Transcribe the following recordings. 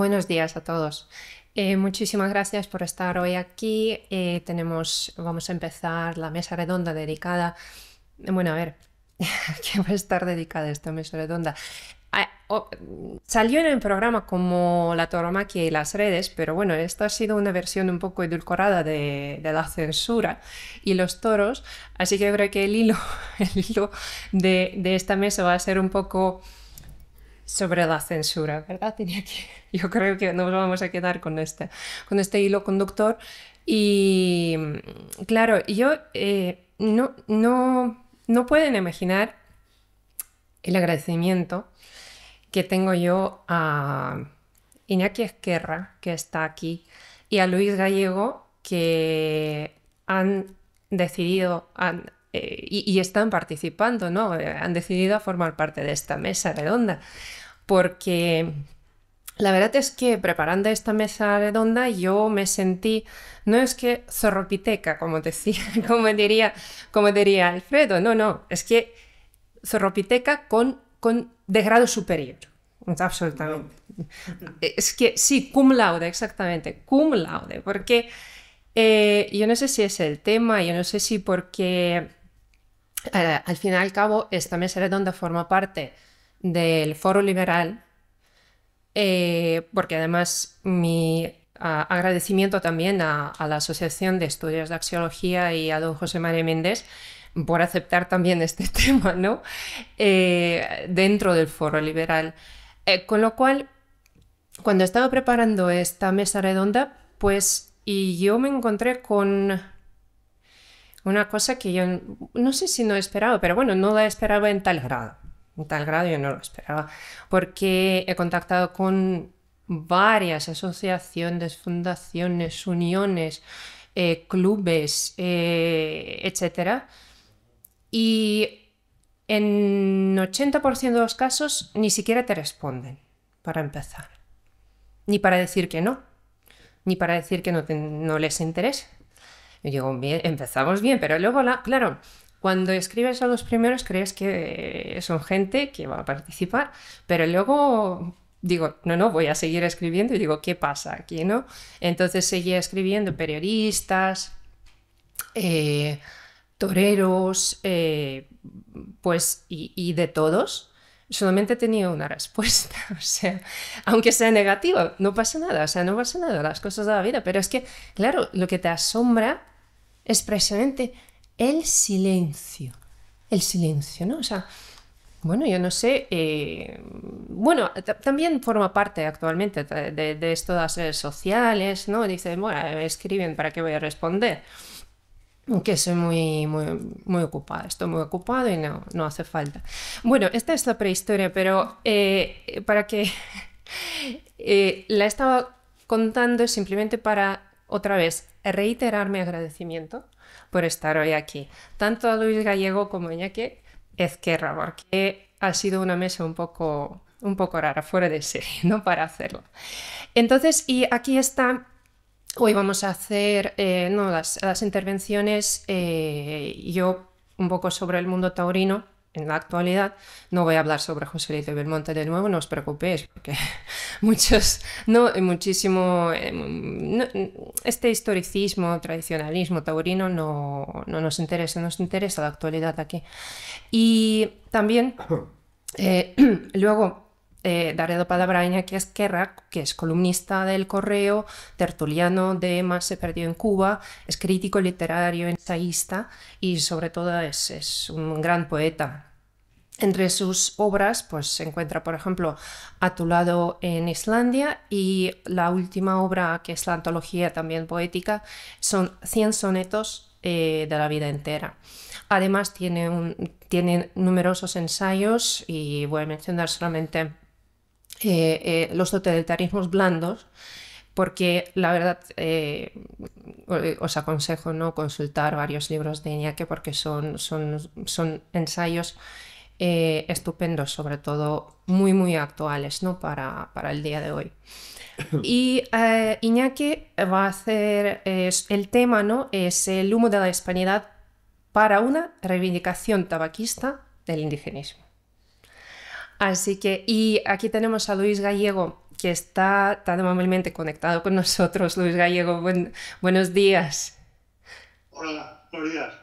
Buenos días a todos. Eh, muchísimas gracias por estar hoy aquí. Eh, tenemos, vamos a empezar la mesa redonda dedicada. Bueno, a ver, ¿qué va a estar dedicada esta mesa redonda? Ah, salió en el programa como la toromaquia y las redes, pero bueno, esto ha sido una versión un poco edulcorada de, la censura y los toros, así que creo que el hilo, el hilo de esta mesa va a ser un poco sobre la censura, ¿verdad? Tenía que, yo creo que nos vamos a quedar con este, con este hilo conductor. Y claro, yo eh, no, no, no pueden imaginar el agradecimiento que tengo yo a Iñaki Esquerra, que está aquí, y a Luis Gallego, que han decidido, eh, y, están participando, ¿no? Eh, han decidido formar parte de esta mesa redonda, porque la verdad es que preparando esta mesa redonda yo me sentí, no es que zorropiteca, como decía, como diría, como diría Alfredo, no, no, es que zorropiteca con, con de grado superior. Absolutamente. Es que sí, cum laude, exactamente, cum laude, porque eh, yo no sé si es el tema, yo no sé si porque eh, al fin y al cabo, esta mesa redonda forma parte del foro liberal, eh, porque además mi agradecimiento también a, la Asociación de Estudios de Axiología y a don José María Méndez por aceptar también este tema ¿no? Eh, dentro del foro liberal. con lo cual, cuando estaba preparando esta mesa redonda, pues y yo me encontré con una cosa que yo no sé si no esperaba, pero bueno, no la esperaba en tal grado. En tal grado yo no lo esperaba, porque he contactado con varias asociaciones, fundaciones, uniones, eh, clubes, eh, etcétera, Y en 80% de los casos ni siquiera te responden, para empezar. Ni para decir que no, ni para decir que no, no les interesa. Yo digo, bien, empezamos bien, pero luego, claro, cuando escribes a los primeros crees que son gente que va a participar, pero luego digo, no, no, voy a seguir escribiendo y digo, ¿qué pasa aquí? ¿no? Entonces seguía escribiendo periodistas, eh, toreros, eh, pues, y, de todos solamente tenía una respuesta, o sea, aunque sea negativa, no pasa nada, o sea, no pasa nada, las cosas de la vida, pero es que, claro, lo que te asombra es precisamente el silencio, el silencio, ¿no? O sea, bueno, yo no sé. Eh, bueno, también forma parte actualmente de, de, las redes sociales, ¿no? Dicen, bueno, escriben, ¿para qué voy a responder? que soy muy, muy, ocupada, estoy muy ocupada y no, no hace falta. Bueno, esta es la prehistoria, pero eh, para que eh, la estaba contando simplemente para otra vez reiterar mi agradecimiento por estar hoy aquí, tanto a Luis Gallego como a Iñaki Ezquerra, porque ha sido una mesa un poco, un poco rara, fuera de serie, ¿no? Para hacerlo. Entonces, y aquí está Hoy vamos a hacer eh, no, las, intervenciones, eh, yo un poco sobre el mundo taurino en la actualidad. No voy a hablar sobre José de Belmonte de nuevo, no os preocupéis, porque muchos, no, muchísimo, eh, este historicismo, tradicionalismo taurino no, no, nos interesa, nos interesa la actualidad aquí. Y también, luego, eh, daré la palabra a que es columnista del Correo, tertuliano de Más se perdió en Cuba, es crítico literario, ensayista y sobre todo es, un gran poeta. Entre sus obras pues, se encuentra, por ejemplo, A tu lado en Islandia y la última obra, que es la antología también poética, son 100 sonetos eh, de la vida entera. Además, tiene, tiene numerosos ensayos y voy a mencionar solamente eh, eh, los totalitarismos blandos, porque la verdad eh, os aconsejo no consultar varios libros de Iñaki porque son, son, son ensayos estupendos, sobre todo muy, muy actuales ¿no? para, para el día de hoy. Y Iñaki va a hacer, el tema ¿no? es el humo de la hispanidad para una reivindicación tabaquista del indigenismo. Así que, y aquí tenemos a Luis Gallego, que está tan amablemente conectado con nosotros. Luis Gallego, buenos días. Hola, buenos días.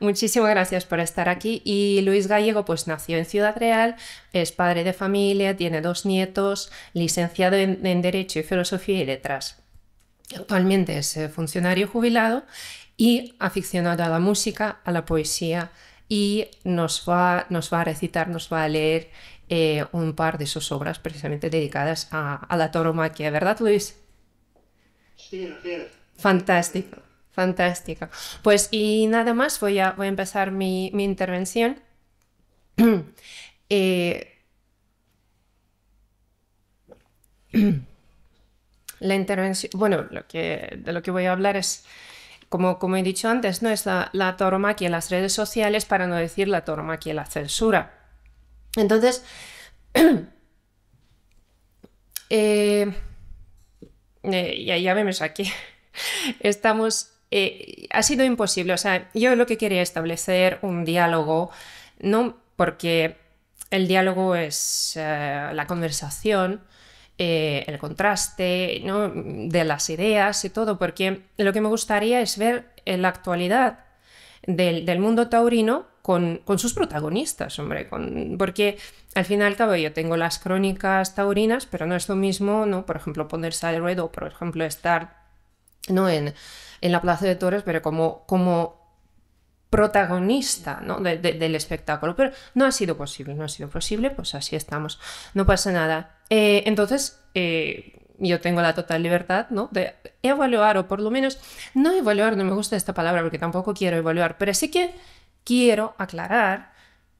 Muchísimas gracias por estar aquí. Y Luis Gallego, pues nació en Ciudad Real, es padre de familia, tiene dos nietos, licenciado en, Derecho y Filosofía y Letras. Actualmente es eh, funcionario jubilado y aficionado a la música, a la poesía y nos va, nos va a recitar, nos va a leer eh, un par de sus obras precisamente dedicadas a, la tauromaquia, ¿verdad Luis? Sí, Fantástico, fantástico. Pues y nada más, voy a, voy a empezar mi, intervención. Eh, la intervención, bueno, lo que, de lo que voy a hablar es, como, como he dicho antes, no es la, la tauromaquia en las redes sociales, para no decir la tauromaquia en la censura. Entonces, eh, eh, ya, vemos aquí, Estamos. Eh, ha sido imposible. O sea, yo lo que quería establecer un diálogo, no porque el diálogo es la conversación, el contraste de las ideas y todo, porque lo que me gustaría es ver en la actualidad del mundo taurino con, sus protagonistas, hombre, con, porque al final, y yo tengo las crónicas taurinas, pero no es lo mismo, ¿no? Por ejemplo, ponerse al o por ejemplo, estar ¿no? en, en la Plaza de Toros, pero como, como protagonista ¿no? del espectáculo. Pero no ha sido posible, no ha sido posible, pues así estamos, no pasa nada. Eh, entonces, eh, yo tengo la total libertad ¿no? de evaluar, o por lo menos, no evaluar, no me gusta esta palabra porque tampoco quiero evaluar, pero sí que quiero aclarar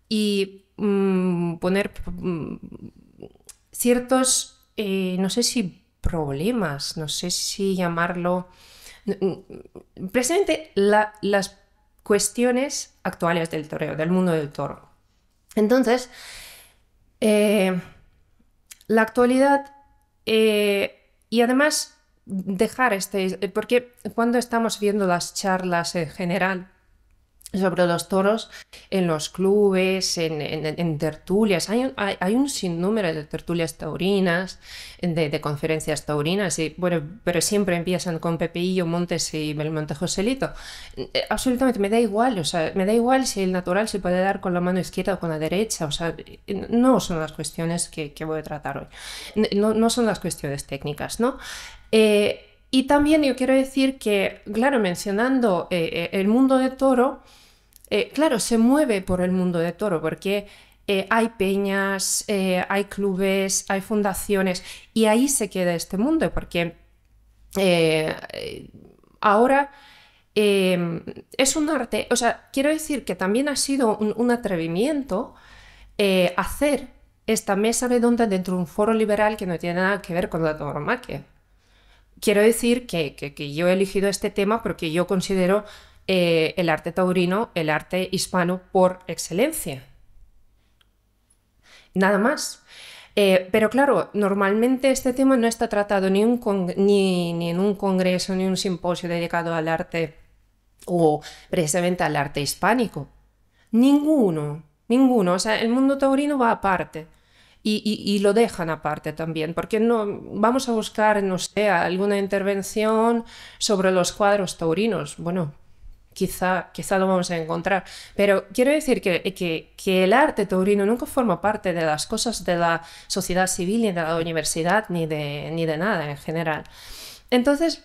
y mm, poner mm, ciertos, eh, no sé si problemas, no sé si llamarlo, precisamente las cuestiones actuales del toreo, del mundo del toro. Entonces, eh, la actualidad eh, y además dejar este, porque cuando estamos viendo las charlas en general, sobre los toros en los clubes, en, en, tertulias. Hay un, hay, sinnúmero de tertulias taurinas, de, de conferencias taurinas, y, bueno, pero siempre empiezan con Pepeillo, Montes y Belmonte Joselito. Eh, absolutamente, me da igual, o sea, me da igual si el natural se puede dar con la mano izquierda o con la derecha, o sea, no son las cuestiones que, que voy a tratar hoy, no, no son las cuestiones técnicas, ¿no? Eh, y también yo quiero decir que, claro, mencionando eh, eh, el mundo de toro, eh, claro, se mueve por el mundo de toro, porque hay peñas, hay clubes, hay fundaciones, y ahí se queda este mundo, porque ahora em, es un arte, o sea, quiero decir que también ha sido un, atrevimiento hacer esta mesa redonda dentro de un foro liberal que no tiene nada que ver con la tauromaquia quiero decir que, yo he elegido este tema porque yo considero eh, el arte taurino el arte hispano por excelencia. Nada más. Eh, pero claro, normalmente este tema no está tratado ni, ni en un congreso ni un simposio dedicado al arte o precisamente al arte hispánico. Ninguno, ninguno. O sea, el mundo taurino va aparte y, lo dejan aparte también, porque no vamos a buscar, no sé, alguna intervención sobre los cuadros taurinos. Bueno, quizá, quizá lo vamos a encontrar, pero quiero decir que, el arte taurino nunca forma parte de las cosas de la sociedad civil, ni de la universidad, ni de, ni de nada en general. Entonces,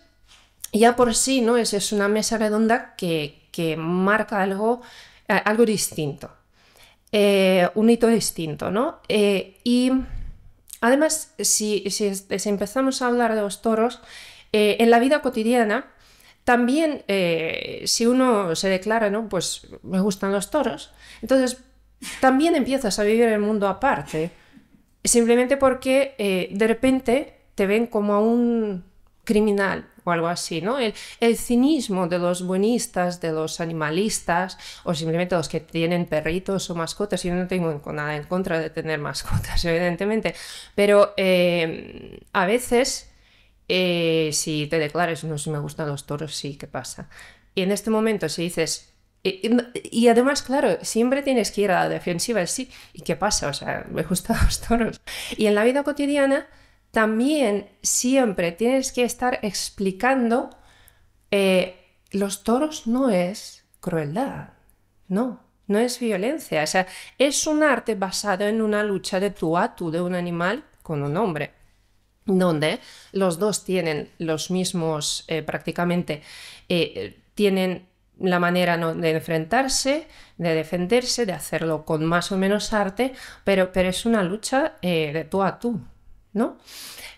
ya por sí, ¿no? Es, es una mesa redonda que, que marca algo, eh, algo distinto. Eh, un hito distinto, ¿no? Eh, y además, si, empezamos a hablar de los toros, eh, en la vida cotidiana, también si uno se declara, ¿no? Pues me gustan los toros, entonces también empiezas a vivir el mundo aparte, simplemente porque de repente te ven como a un criminal o algo así, ¿no? El, el, cinismo de los buenistas, de los animalistas, o simplemente los que tienen perritos o mascotas. Yo no tengo nada en contra de tener mascotas, evidentemente, pero eh, a veces, eh, si te declares no, si me gustan los toros, sí, ¿qué pasa? Y en este momento, si dices, y, y, además, claro, siempre tienes que ir a la defensiva, sí. ¿Y qué pasa? O sea, me gustan los toros. Y en la vida cotidiana también siempre tienes que estar explicando, eh, los toros no es crueldad, no, no es violencia, o sea, es un arte basado en una lucha de tú a tú de un animal con un hombre donde los dos tienen los mismos, eh, prácticamente, eh, tienen la manera de enfrentarse, de defenderse, de hacerlo con más o menos arte, pero, pero es una lucha de tú a tú,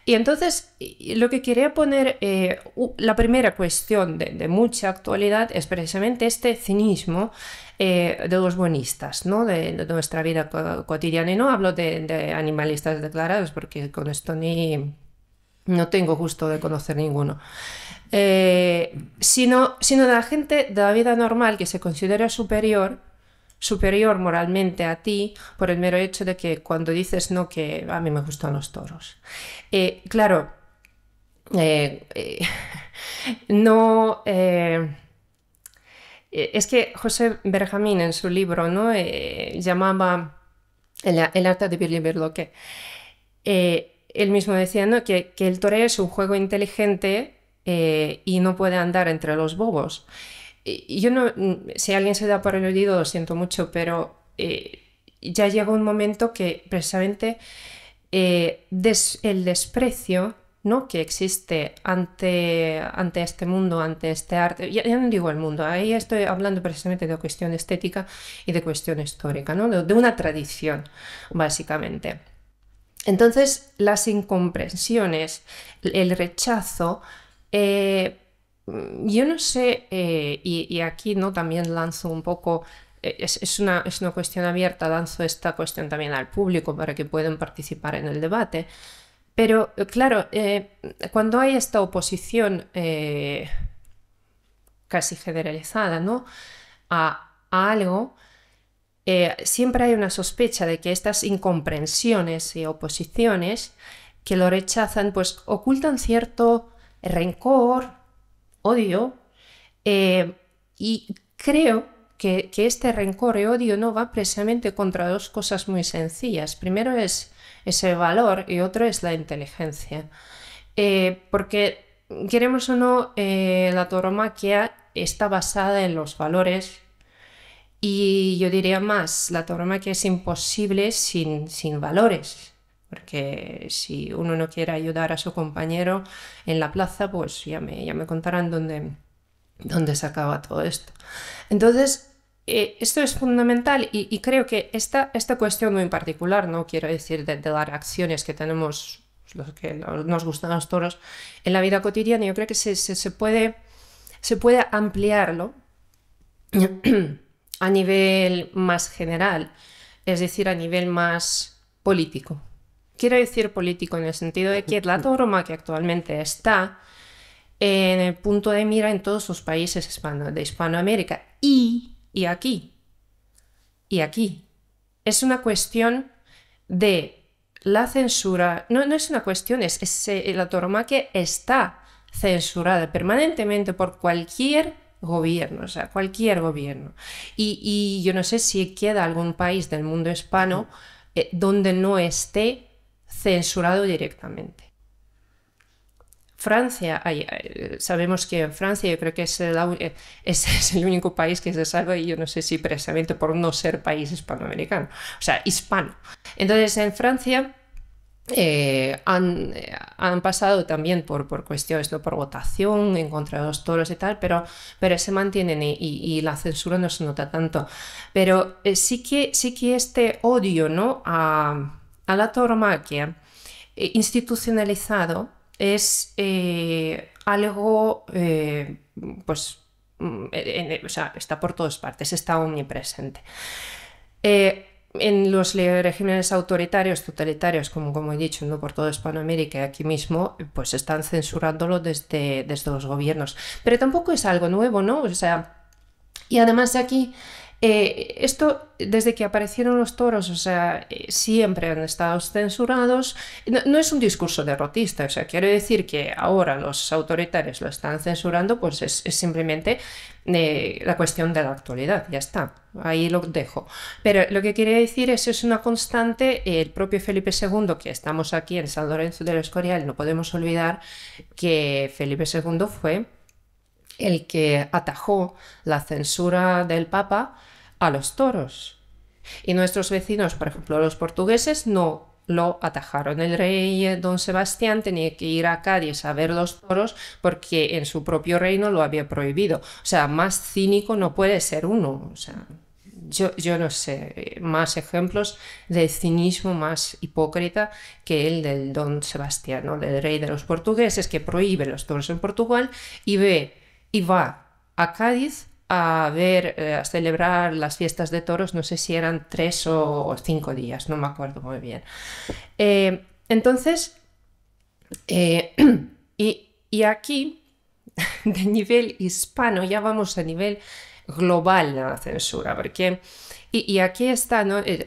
y entonces lo que quería poner, eh, la primera cuestión de, mucha actualidad es precisamente este cinismo eh, de los buenistas, De, nuestra vida cotidiana. Y no hablo de, animalistas declarados, porque con esto ni no tengo gusto de conocer ninguno. Eh, sino, sino de la gente de la vida normal que se considera superior superior moralmente a ti por el mero hecho de que cuando dices no, que a mí me gustan los toros. Eh, claro, eh, eh, no... es que José Benjamín en su libro ¿no? llamaba el, arte de vivir Berloque. él mismo decía ¿no? que, el toreo es un juego inteligente y no puede andar entre los bobos yo no, si alguien se da por el oído, lo siento mucho, pero eh, ya llega un momento que precisamente eh, el desprecio ¿no? que existe ante, ante este mundo, ante este arte, ya, no digo el mundo, ahí estoy hablando precisamente de cuestión estética y de cuestión histórica, de, una tradición, básicamente. Entonces, las incomprensiones, el rechazo, eh, Mm, yo no sé, eh, y, aquí no también lanzo un poco, eh, es, es, una, cuestión abierta, lanzo esta cuestión también al público para que puedan participar en el debate, pero eh, claro, cuando hay esta oposición casi generalizada a, a algo, siempre hay una sospecha de que estas incomprensiones y oposiciones que lo rechazan, pues ocultan cierto rencor, odio, eh, y creo que, este rencor y odio no va precisamente contra dos cosas muy sencillas. Primero es, ese el valor y otro es la inteligencia. Eh, porque queremos o no, eh, la tauromaquia está basada en los valores y yo diría más, la tauromaquia es imposible sin, sin valores. Porque si uno no quiere ayudar a su compañero en la plaza, pues ya me, contarán dónde, se acaba todo esto. Entonces, eh, esto es fundamental y, creo que esta, esta, cuestión muy particular, no quiero decir de, de las reacciones que tenemos los que nos gustan los toros en la vida cotidiana, yo creo que puede, se puede ampliarlo a nivel más general, es decir, a nivel más político. Quiero decir político en el sentido de que la toroma que actualmente está en el punto de mira en todos los países de Hispanoamérica y, aquí. Y aquí. Es una cuestión de la censura. No, no es una cuestión, es, eh, la la que está censurada permanentemente por cualquier gobierno, o sea, cualquier gobierno. Y, yo no sé si queda algún país del mundo hispano eh, donde no esté censurado directamente. Francia, eh, sabemos que en Francia yo creo que eh, es el, único país que se salva y yo no sé si precisamente por no ser país hispanoamericano, o sea, hispano. Entonces en Francia eh, han, pasado también por, por cuestiones, ¿no? por votación en contra de los toros y tal, pero, pero se mantienen y, la censura no se nota tanto. Pero sí, que, sí que este odio ¿no? a a la tauromaquia eh, institucionalizado es eh, algo, eh, pues, mm, está por todas partes, está omnipresente. en los regímenes autoritarios, totalitarios, como, como he dicho, ¿no? por toda Hispanoamérica y aquí mismo, pues están censurándolo desde, desde los gobiernos. Pero tampoco es algo nuevo, ¿no? O sea, y además aquí eh, esto, desde que aparecieron los toros, o sea, eh, siempre han estado censurados. No, es un discurso derrotista, o sea, quiero decir que ahora los autoritarios lo están censurando, pues es, simplemente eh, la cuestión de la actualidad, ya está, ahí lo dejo. Pero lo que quería decir es, que es una constante, el propio Felipe II, que estamos aquí en San Lorenzo de del Escorial, no podemos olvidar que Felipe II fue el que atajó la censura del Papa a los toros. Y nuestros vecinos, por ejemplo, los portugueses, no lo atajaron. El rey eh, don Sebastián tenía que ir a Cádiz a ver los toros porque en su propio reino lo había prohibido. O sea, más cínico no puede ser uno. O sea, yo, no sé, más ejemplos de cinismo más hipócrita que el del don Sebastián, ¿no? del rey de los portugueses que prohíbe los toros en Portugal y ve y va a Cádiz a ver, eh, a celebrar las fiestas de toros, no sé si eran tres o cinco días, no me acuerdo muy bien. Eh, entonces, eh, y, aquí, de nivel hispano, ya vamos a nivel global la censura, porque, y, aquí está,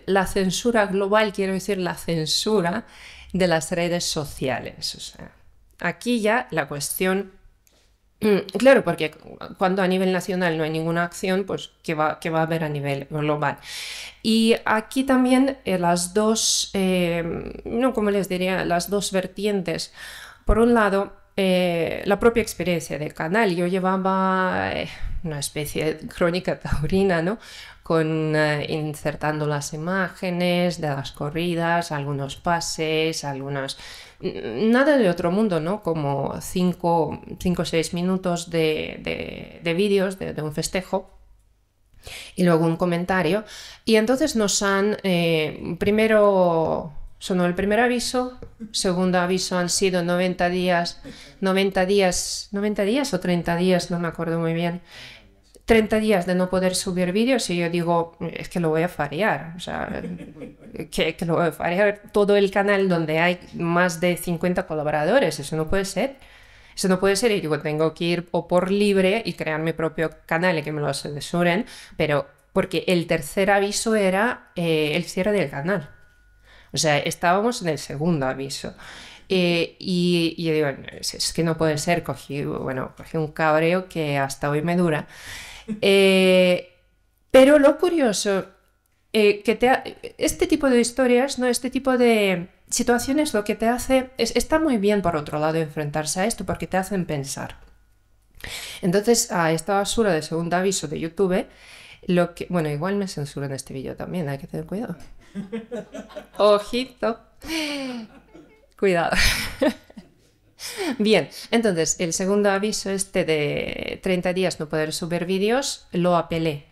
La censura global, quiero decir, la censura de las redes sociales. aquí ya la cuestión Mm, claro, porque cuando a nivel nacional no hay ninguna acción, pues ¿qué va, a haber a nivel global? Y aquí también eh, las dos, eh, no como les diría, las dos vertientes. Por un lado, eh, la propia experiencia del canal. Yo llevaba una especie de crónica taurina, ¿no? Con insertando las imágenes de las corridas, algunos pases, algunas nada de otro mundo, ¿no? Como 5 cinco, o 6 minutos de, de, de vídeos de, un festejo y luego un comentario. Y entonces nos han, eh, primero sonó el primer aviso, segundo aviso han sido 90 días, 90 días, 90 días o 30 días, no me acuerdo muy bien 30 días de no poder subir vídeos y yo digo, es que lo voy a farear, o sea, que, lo voy a farear todo el canal donde hay más de 50 colaboradores, eso no puede ser. Eso no puede ser y digo, tengo que ir o por libre y crear mi propio canal y que me lo asesuren, pero porque el tercer aviso era eh, el cierre del canal. O sea, estábamos en el segundo aviso. Eh, y, yo digo, es, es, que no puede ser, cogí, bueno, cogí un cabreo que hasta hoy me dura. Eh, pero lo curioso, eh, que te este tipo de historias, ¿no? este tipo de situaciones, lo que te hace, está muy bien por otro lado enfrentarse a esto porque te hacen pensar. Entonces, a esta basura de segundo aviso de YouTube, lo que, bueno, igual me censuran este vídeo también, hay que tener cuidado. Ojito. Cuidado. Bien, entonces el segundo aviso este de 30 días no poder subir vídeos, lo apelé.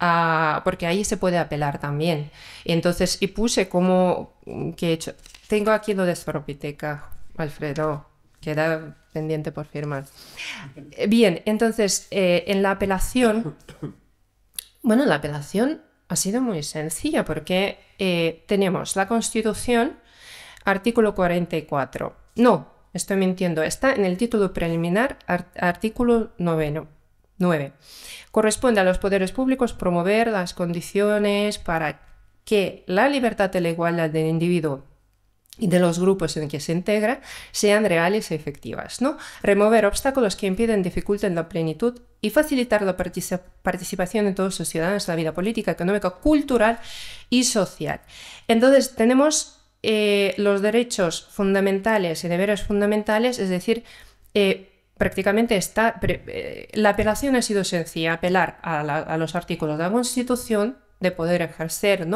Ah, porque ahí se puede apelar también. Y entonces, y puse como mm, que he hecho. Tengo aquí lo de Zoropiteca Alfredo, queda pendiente por firmar. Eh, bien, entonces, eh, en la apelación, bueno, la apelación ha sido muy sencilla porque eh, tenemos la Constitución, artículo 44. No, estoy mintiendo, está en el título preliminar, artículo 9. Corresponde a los poderes públicos promover las condiciones para que la libertad y la igualdad del individuo y de los grupos en que se integra sean reales y efectivas, ¿no? Remover obstáculos que impiden, dificulten la plenitud y facilitar la participación de todos los ciudadanos en la vida política, económica, cultural y social. Entonces tenemos eh, los derechos fundamentales y deberes fundamentales, es decir, eh, prácticamente eh, la apelación ha sido sencilla, apelar a, los artículos de la Constitución de poder ejercer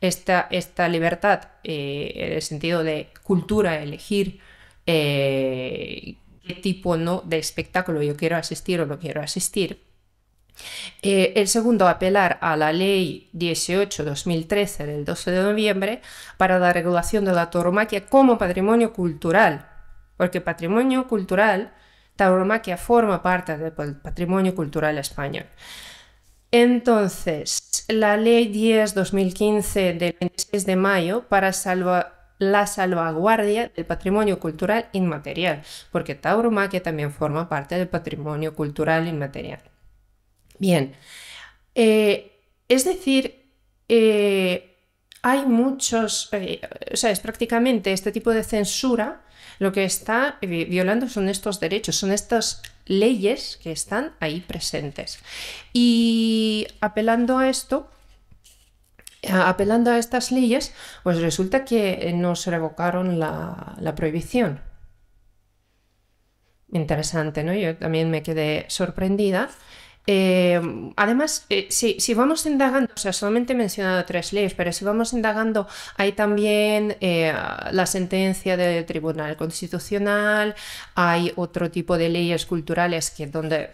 esta, libertad en el sentido de cultura, elegir qué tipo ¿no? de espectáculo yo quiero asistir o no quiero asistir eh, el segundo, apelar a la Ley 18-2013 del 12 de noviembre para la regulación de la tauromaquia como patrimonio cultural, porque patrimonio cultural, tauromaquia forma parte del patrimonio cultural español. Entonces, la Ley 10-2015 del 26 de mayo para la salvaguardia del patrimonio cultural inmaterial, porque tauromaquia también forma parte del patrimonio cultural inmaterial. Bien, eh, es decir, eh, hay muchos, eh, o sea, es prácticamente este tipo de censura lo que está violando son estos derechos, son estas leyes que están ahí presentes. Y apelando a esto, apelando a estas leyes, pues resulta que no se revocaron la prohibición. Interesante, ¿no? Yo también me quedé sorprendida eh, además, eh, si, vamos indagando, o sea, solamente he mencionado tres leyes, pero si vamos indagando, hay también eh, la sentencia del Tribunal Constitucional, hay otro tipo de leyes culturales que donde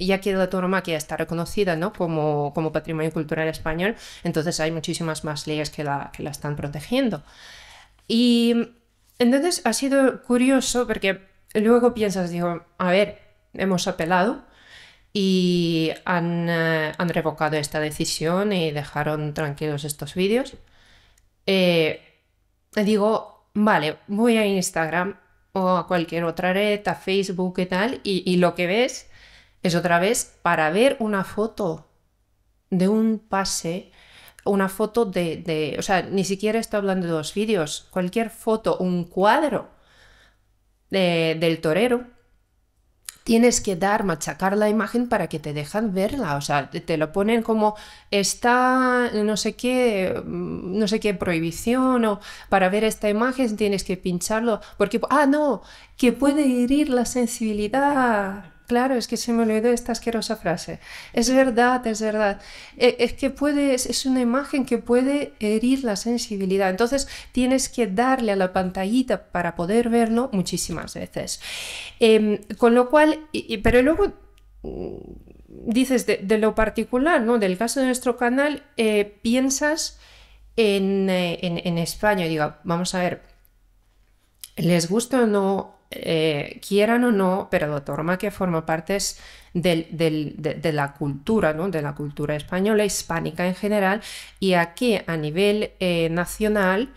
ya que la toromaquia está reconocida ¿no? como, como, patrimonio cultural español, entonces hay muchísimas más leyes que la, que la están protegiendo. Y entonces ha sido curioso porque luego piensas, digo, a ver, hemos apelado, y eh, han, revocado esta decisión y dejaron tranquilos estos vídeos. Eh, digo, vale, voy a Instagram o a cualquier otra red, a Facebook y tal, y, lo que ves es otra vez para ver una foto de un pase una foto de, o sea, ni siquiera estoy hablando de dos vídeos, cualquier foto, un cuadro eh, del torero tienes que dar, machacar la imagen para que te dejan verla. O sea, te lo ponen como está no sé qué, mm, no sé qué prohibición, o para ver esta imagen tienes que pincharlo, porque ah, no, que puede herir la sensibilidad claro, es que se me olvidó esta asquerosa frase. Es verdad, es verdad. E, es que puede, es una imagen que puede herir la sensibilidad. Entonces tienes que darle a la pantallita para poder verlo muchísimas veces. Em, con lo cual, pero luego mm, dices de, lo particular, ¿no? Del caso de nuestro canal, eh, piensas en, eh, en, en España. Diga, vamos a ver les gusta o no, eh, quieran o no, pero la que forma parte de, la cultura, ¿no? de la cultura española, hispánica en general, y aquí a nivel eh, nacional,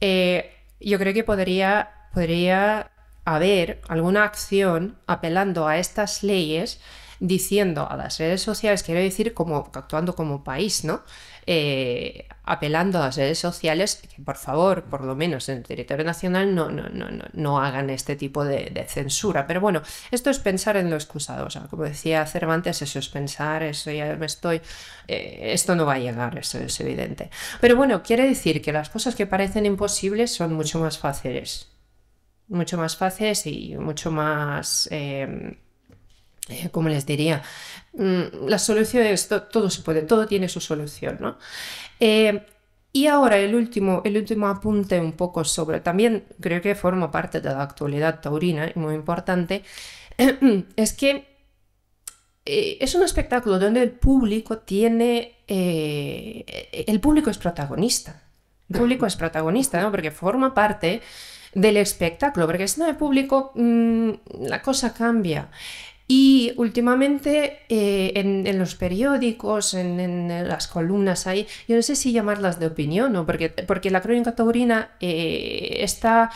eh, yo creo que podría, podría haber alguna acción apelando a estas leyes diciendo a las redes sociales, quiero decir, como actuando como país, ¿no? apelando a las redes sociales que, por favor, por lo menos en el territorio nacional, no, no, no, hagan este tipo de, censura. Pero bueno, esto es pensar en lo excusado. como decía Cervantes, eso es pensar, eso ya me estoy. Eh, esto no va a llegar, eso es evidente. Pero bueno, quiere decir que las cosas que parecen imposibles son mucho más fáciles. Mucho más fáciles y mucho más. Eh, como les diría, mm, la las soluciones, todo se puede, todo tiene su solución, ¿no? Eh, y ahora el último, el último apunte un poco sobre, también creo que forma parte de la actualidad taurina y muy importante, es que eh, es un espectáculo donde el público tiene, eh, el público es protagonista, el público es protagonista, ¿no? Porque forma parte del espectáculo, porque si no el público, mm, la cosa cambia. Y últimamente eh, en, los periódicos, en, las columnas ahí, yo no sé si llamarlas de opinión porque, porque la crónica taurina eh, está...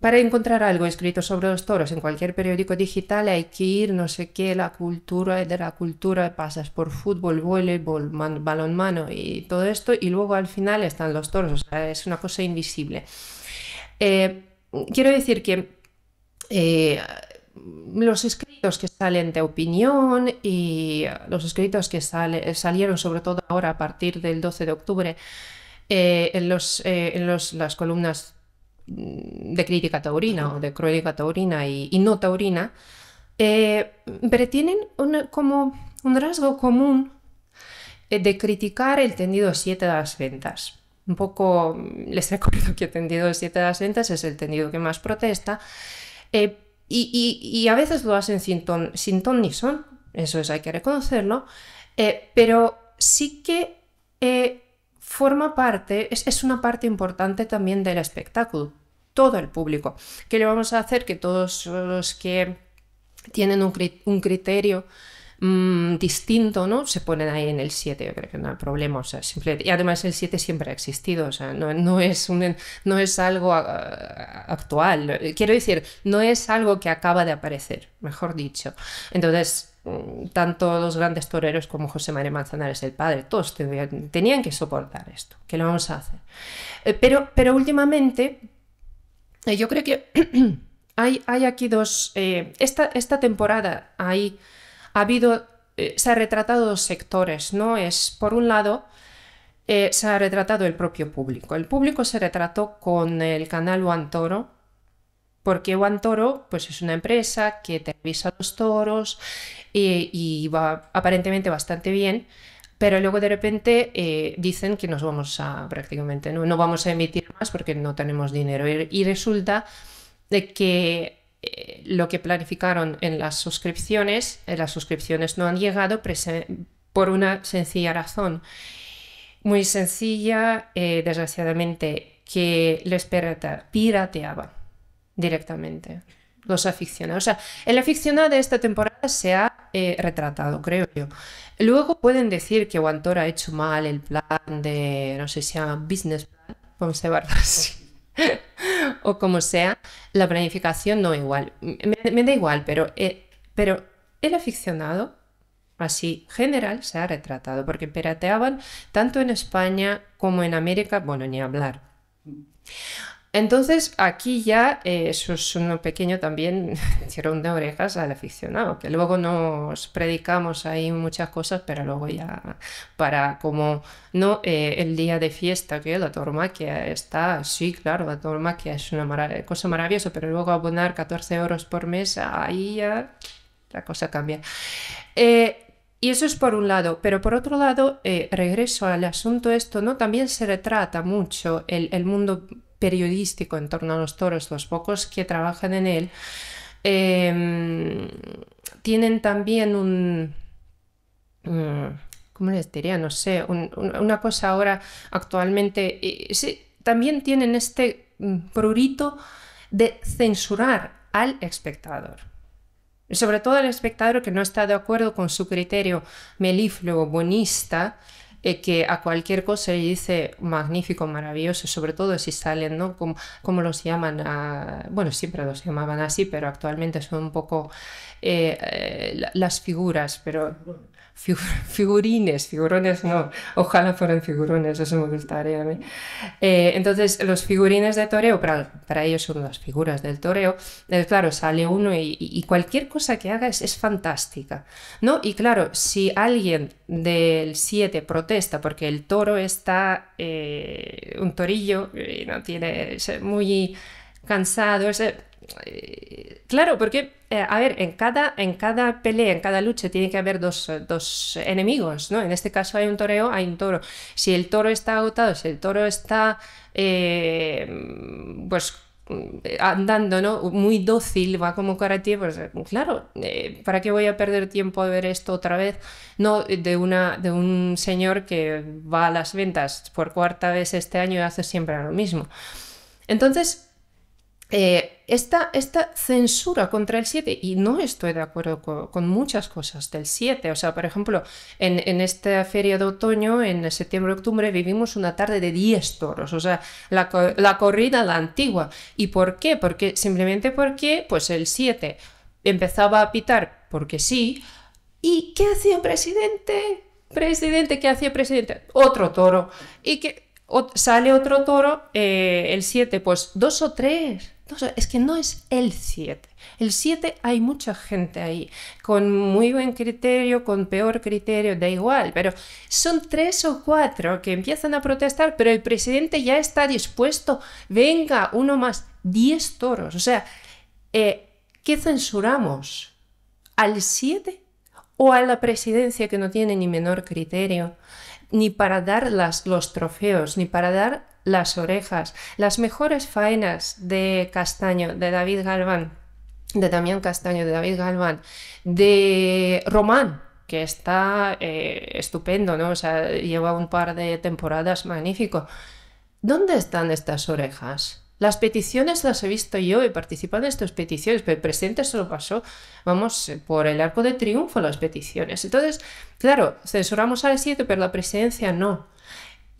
Para encontrar algo escrito sobre los toros en cualquier periódico digital hay que ir, no sé qué, la cultura, de la cultura pasas por fútbol, voleibol, balonmano y todo esto, y luego al final están los toros, o sea, es una cosa invisible. Eh, quiero decir que los escritos que salen de opinión y los escritos que salieron sobre todo ahora a partir del 12 de octubre eh, en, los, eh, en los, las columnas mm, de crítica taurina o de crónica taurina y, no taurina, eh, pero tienen como un rasgo común de criticar el tendido 7 de las ventas. Un poco mm, les recuerdo que el tendido 7 de las ventas es el tendido que más protesta. Eh, y, y, a veces lo hacen sin ton, sin ni son, eso es, hay que reconocerlo, eh, pero sí que eh, forma parte, es, una parte importante también del espectáculo, todo el público. ¿Qué le vamos a hacer? Que todos los que tienen un criterio Mm, distinto, ¿no? Se ponen ahí en el 7, yo creo que no hay problema, y además el 7 siempre ha existido, o sea, no, es, no es algo ah, actual, quiero decir, no es algo que acaba de aparecer, mejor dicho. Entonces, mm, tanto los grandes toreros como José María Manzanares, el padre, todos tenían, que soportar esto, que lo vamos a hacer. Eh, pero, pero últimamente, eh, yo creo que hay, hay aquí dos, eh, esta, esta temporada hay habido, eh, se ha retratado dos sectores, ¿no? Es, por un lado, eh, se ha retratado el propio público. El público se retrató con el canal One Toro, porque One Toro pues, es una empresa que te avisa los toros y va aparentemente bastante bien, pero luego de repente eh, dicen que nos vamos a prácticamente, no, no vamos a emitir más porque no tenemos dinero. Y, resulta de que eh, lo que planificaron en las suscripciones, en eh, las suscripciones no han llegado por una sencilla razón. Muy sencilla, eh, desgraciadamente, que les Pirateaba directamente los aficionados. O sea, el aficionado de esta temporada se ha retratado, creo yo. Luego pueden decir que Wantor ha hecho mal el plan de, no sé si business plan, vamos a así. o como sea, la planificación no igual. Me, da igual, pero, eh, pero el aficionado, así general, se ha retratado, porque pirateaban tanto en España como en América, bueno, ni hablar. Entonces, aquí ya eh, eso es un pequeño también hicieron de orejas al aficionado, que luego nos predicamos ahí muchas cosas, pero luego ya para como, no, eh, el día de fiesta, que la que está, sí, claro, la que es una cosa maravillosa, pero luego abonar 14 euros por mes, ahí ya la cosa cambia. Eh, y eso es por un lado, pero por otro lado, regreso al asunto esto, ¿no? También se retrata mucho el, mundo periodístico en torno a los toros, los pocos que trabajan en él, em, tienen también un... Mm, ¿Cómo les diría? No sé, una cosa ahora actualmente... también tienen este mm, prurito de censurar al espectador. Sobre todo al espectador que no está de acuerdo con su criterio melifluo bonista, eh, que a cualquier cosa le dice magnífico, maravilloso, sobre todo si salen, ¿no? Como, como los llaman, bueno, siempre los llamaban así, pero actualmente son un poco eh, eh, las figuras, pero... figurines, figurones no, ojalá fueran figurones, eso me gustaría a mí. Eh, entonces, los figurines de toreo, para, ellos son las figuras del toreo, eh, claro, sale uno y, cualquier cosa que haga es, fantástica, ¿no? Y claro, si alguien del 7 protesta porque el toro está, eh, un torillo, y no tiene, es muy cansado, es, eh, claro, porque, eh, a ver, en cada, en cada pelea, en cada lucha, tiene que haber dos, enemigos, ¿no? En este caso hay un toreo, hay un toro. Si el toro está agotado, si el toro está, eh, pues andando, ¿no? Muy dócil, va como karate, pues claro, ¿para qué voy a perder tiempo a ver esto otra vez? No, de, una, de un señor que va a las ventas por cuarta vez este año y hace siempre lo mismo. Entonces, eh, esta, esta, censura contra el 7, y no estoy de acuerdo con, muchas cosas del 7, o sea, por ejemplo, en, esta feria de otoño, en septiembre-octubre, vivimos una tarde de 10 toros, o sea, la, corrida la antigua. ¿Y por qué? Porque simplemente porque pues el 7 empezaba a pitar porque sí. ¿Y qué hacía el presidente? Presidente, ¿qué hacía el presidente? Otro toro. Y que sale otro toro, eh, el 7, pues dos o tres. No, es que no es el 7. El 7 hay mucha gente ahí, con muy buen criterio, con peor criterio, da igual, pero son tres o cuatro que empiezan a protestar, pero el presidente ya está dispuesto, venga, uno más, 10 toros. O sea, eh, ¿qué censuramos? ¿Al 7 o a la presidencia que no tiene ni menor criterio, ni para dar los trofeos, ni para dar las orejas, las mejores faenas de Castaño, de David Galván, de Damián Castaño, de David Galván, de Román, que está eh, estupendo, ¿no? O sea, lleva un par de temporadas magnífico. ¿Dónde están estas orejas? Las peticiones las he visto yo, he participado en estas peticiones, pero el presidente solo pasó, vamos, por el arco de triunfo las peticiones. Entonces, claro, censuramos al 7, pero la presidencia no.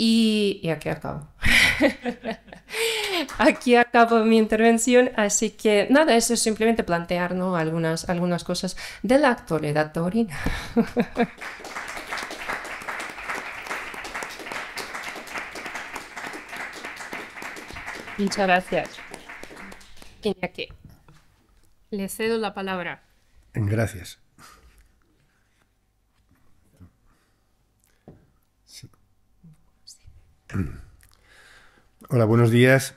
Y, aquí acabo. aquí acabo mi intervención, así que nada, eso es simplemente plantear algunas, algunas cosas de la actualidad taurina. Muchas gracias. aquí le cedo la palabra. Gracias. Hola, buenos días.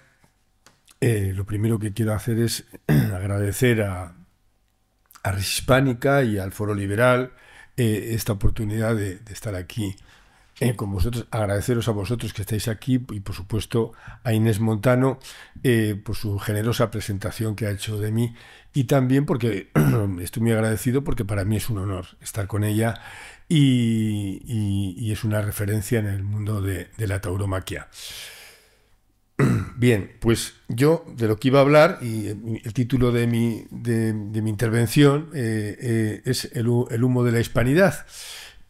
Eh, lo primero que quiero hacer es agradecer a, a Hispánica y al Foro Liberal eh, esta oportunidad de, estar aquí eh, con vosotros. Agradeceros a vosotros que estáis aquí y, por supuesto, a Inés Montano por su generosa presentación que ha hecho de mí y también porque estoy muy agradecido porque para mí es un honor estar con ella y, es una referencia en el mundo de, la tauromaquia. Bien, pues yo de lo que iba a hablar y el título de mi, intervención eh, eh, es el, humo de la hispanidad.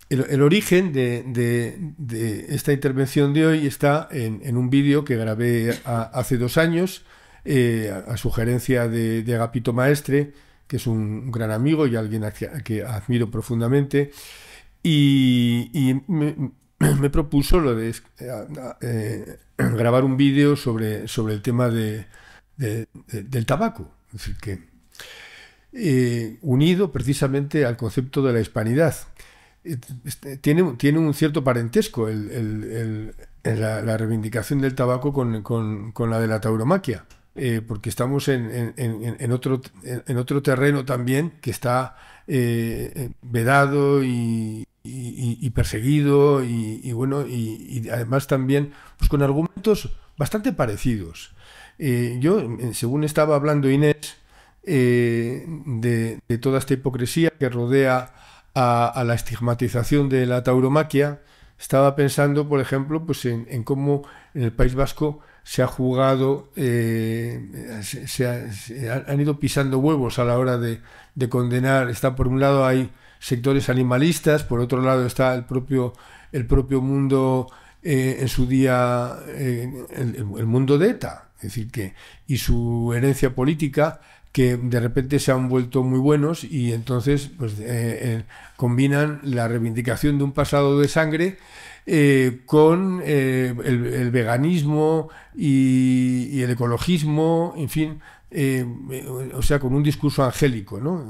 El, origen de, esta intervención de hoy está en, un vídeo que grabé hace dos años eh, a, sugerencia de, Agapito Maestre, que es un gran amigo y alguien que admiro profundamente. Y, me, propuso lo de eh, eh, grabar un vídeo sobre, sobre el tema de, del tabaco. Es decir, que eh, unido precisamente al concepto de la hispanidad. Este, tiene, tiene un cierto parentesco el, el, la, reivindicación del tabaco con, con, la de la tauromaquia. porque estamos en, en, en, otro, en, otro, terreno también que está vedado y, y, perseguido y, bueno y, además también pues con argumentos bastante parecidos eh, yo según estaba hablando Inés eh, de, toda esta hipocresía que rodea a, la estigmatización de la tauromaquia estaba pensando por ejemplo pues en, cómo en el País Vasco se ha jugado, eh, se, han ido pisando huevos a la hora de, de condenar. Está por un lado hay sectores animalistas, por otro lado está el propio, el propio mundo eh, en su día, eh, el, mundo de ETA, decir, que, y su herencia política que de repente se han vuelto muy buenos y entonces pues, eh, combinan la reivindicación de un pasado de sangre con el, veganismo y, el ecologismo, en fin, o sea, con un discurso angélico, ¿no?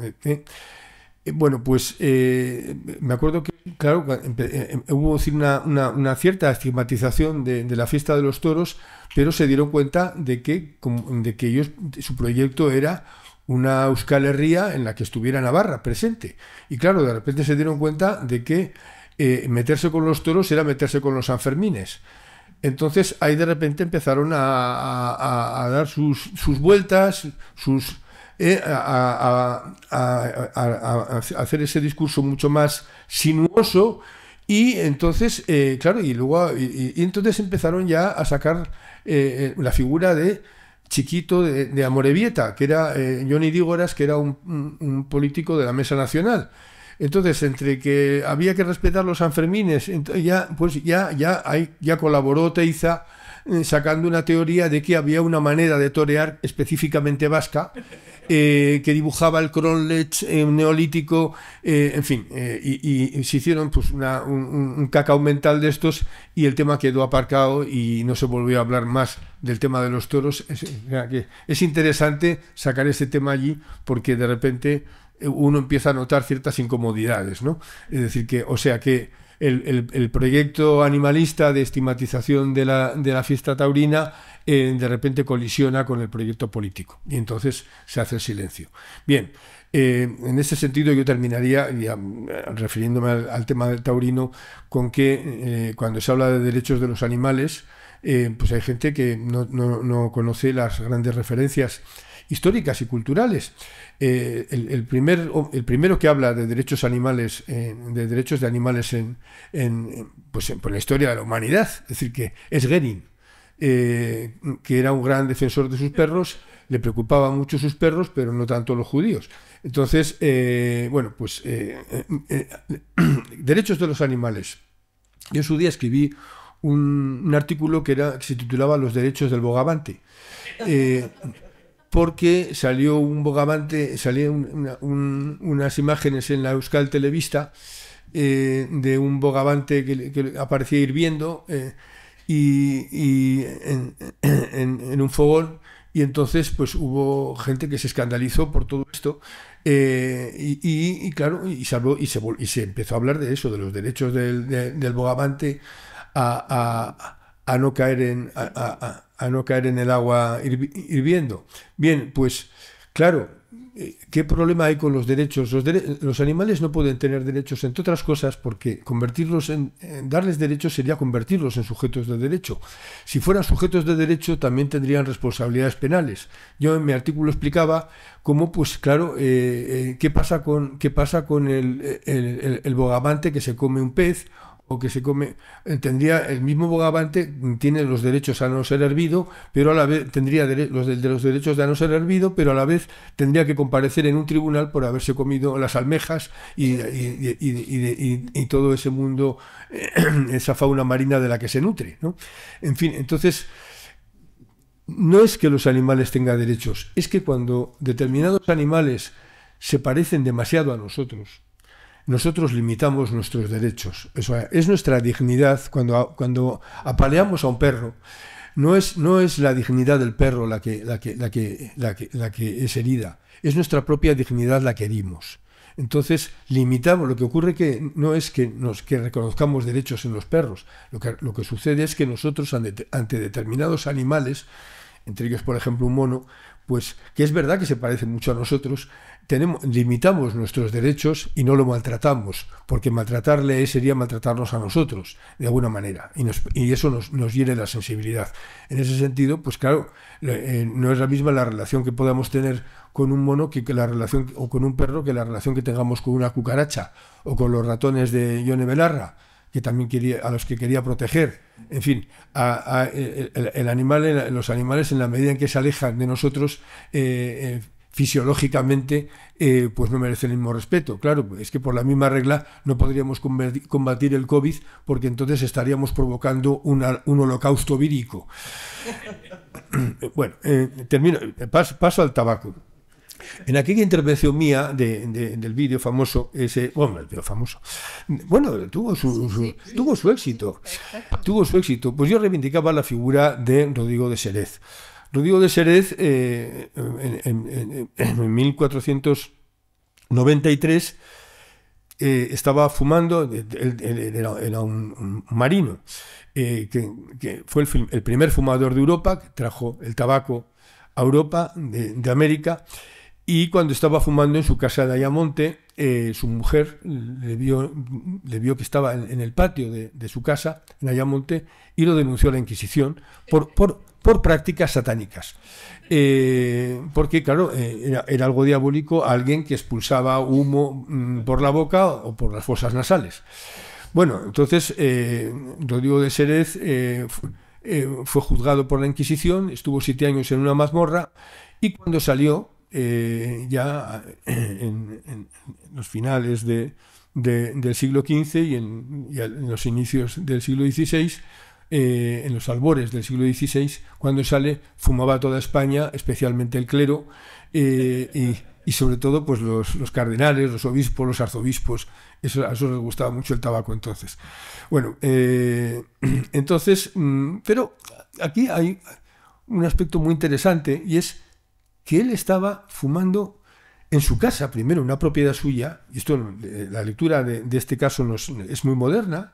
Eh, bueno, pues eh, me acuerdo que, claro, eh, em, hubo una, cierta estigmatización de, la fiesta de los toros, pero se dieron cuenta de que, de que ellos, su proyecto era una Euskal en la que estuviera Navarra presente. Y claro, de repente se dieron cuenta de que meterse con los toros era meterse con los Sanfermines. Entonces ahí de repente empezaron a, dar sus, sus vueltas, sus, eh, a, hacer ese discurso mucho más sinuoso. Y entonces, eh, claro, y luego, y, entonces empezaron ya a sacar eh, la figura de chiquito de, de Amorebieta, que era Johnny Dígoras, que era un, político de la Mesa Nacional. Entonces, entre que había que respetar los Sanfermines, ya, pues ya, ya, hay, ya colaboró Teiza eh, sacando una teoría de que había una manera de torear específicamente vasca eh, que dibujaba el cronlech eh, neolítico, en fin, y, se hicieron pues, una, un, cacao mental de estos y el tema quedó aparcado y no se volvió a hablar más del tema de los toros. Es, es interesante sacar ese tema allí porque de repente uno empieza a notar ciertas incomodidades, ¿no? Es decir, que, o sea que el, proyecto animalista de estigmatización de la, fiesta taurina eh, de repente colisiona con el proyecto político y entonces se hace el silencio. Bien, eh, en ese sentido yo terminaría, eh, refiriéndome al, tema del taurino, con que cuando se habla de derechos de los animales, pues hay gente que no conoce las grandes referencias históricas y culturales. Eh, el, el primero que habla de derechos animales, de derechos de animales en, pues, en pues la historia de la humanidad, es decir, que es Gering, eh, que era un gran defensor de sus perros, le preocupaba mucho sus perros, pero no tanto los judíos. Entonces, eh, bueno, pues derechos de los animales. Yo en su día escribí un, un artículo que, era, que se titulaba Los derechos del bogavante porque salió un bogavante, salieron unas imágenes en la Euskal Televista eh, de un bogavante que, aparecía hirviendo eh, y, en, un fogón y entonces pues hubo gente que se escandalizó por todo esto eh, y, claro y se, y, se, empezó a hablar de eso de los derechos del, bogavante a a no caer en, a, a, no caer en el agua hirviendo. Bien, pues claro, eh, ¿qué problema hay con los derechos? Los, animales no pueden tener derechos, entre otras cosas, porque convertirlos en, darles derechos sería convertirlos en sujetos de derecho. Si fueran sujetos de derecho, también tendrían responsabilidades penales. Yo en mi artículo explicaba cómo, pues claro, eh, eh, qué pasa con, qué pasa con el, el, el, que se come un pez o que se come, tendría el mismo bogavante tiene los derechos a no ser hervido, pero a la vez tendría los de, los derechos de no ser hervido, pero a la vez tendría que comparecer en un tribunal por haberse comido las almejas y, todo ese mundo, esa fauna marina de la que se nutre, En fin, entonces no es que los animales tengan derechos, es que cuando determinados animales se parecen demasiado a nosotros, nosotros limitamos nuestros derechos. es nuestra dignidad cuando, cuando apaleamos a un perro. No es, no es la dignidad del perro la que, la, que, la, que, la, es herida, es nuestra propia dignidad la que herimos. Entonces, limitamos, lo que ocurre que no es que, nos, que reconozcamos derechos en los perros, lo que, lo que sucede es que nosotros ante, ante determinados animales, entre ellos por ejemplo un mono, pues que es verdad que se parece mucho a nosotros, limitamos nuestros derechos y no lo maltratamos, porque maltratarle sería maltratarnos a nosotros, de alguna manera, y, eso nos, hiere la sensibilidad. En ese sentido, pues claro, eh, no es la misma la relación que podamos tener con un mono que, la relación, o con un perro que la relación que tengamos con una cucaracha, o con los ratones de Yone Belarra, que también quería, a los que quería proteger. En fin, el, animal, los animales en la medida en que se alejan de nosotros, eh, eh, fisiológicamente eh, pues no merece el mismo respeto. Claro, es que por la misma regla no podríamos combatir el COVID porque entonces estaríamos provocando un holocausto vírico. bueno, eh, termino, paso, al tabaco. En aquella intervención mía de, del vídeo famoso, ese, bueno, el vídeo famoso, bueno, tuvo su, tuvo su éxito, tuvo su éxito, pues yo reivindicaba la figura de Rodrigo de Serez. Rodrigo de Serez, eh, en, 1493, eh, estaba fumando, era, un, marino, eh, que, fue el, primer fumador de Europa, que trajo el tabaco a Europa, de, América, y cuando estaba fumando en su casa de Ayamonte, su mujer le vio, que estaba en, el patio de, su casa, en Ayamonte, y lo denunció a la Inquisición por, por, por prácticas satánicas. Eh, porque, claro, eh, era, algo diabólico alguien que expulsaba humo mm, por la boca o por las fosas nasales. Bueno, entonces eh, Rodrigo de Serez fue juzgado por la Inquisición, estuvo siete años en una mazmorra y cuando salió, ya en, los finales del siglo XV y y en los inicios del siglo XVI, eh, en los albores del siglo XVI, cuando sale, fumaba toda España, especialmente el clero, eh, y, sobre todo pues los, cardenales, los obispos, los arzobispos, eso, a eso les gustaba mucho el tabaco entonces. Bueno, eh, entonces, mm, pero aquí hay un aspecto muy interesante y es que él estaba fumando en su casa, primero, una propiedad suya, y esto, eh, la lectura de, este caso es muy moderna,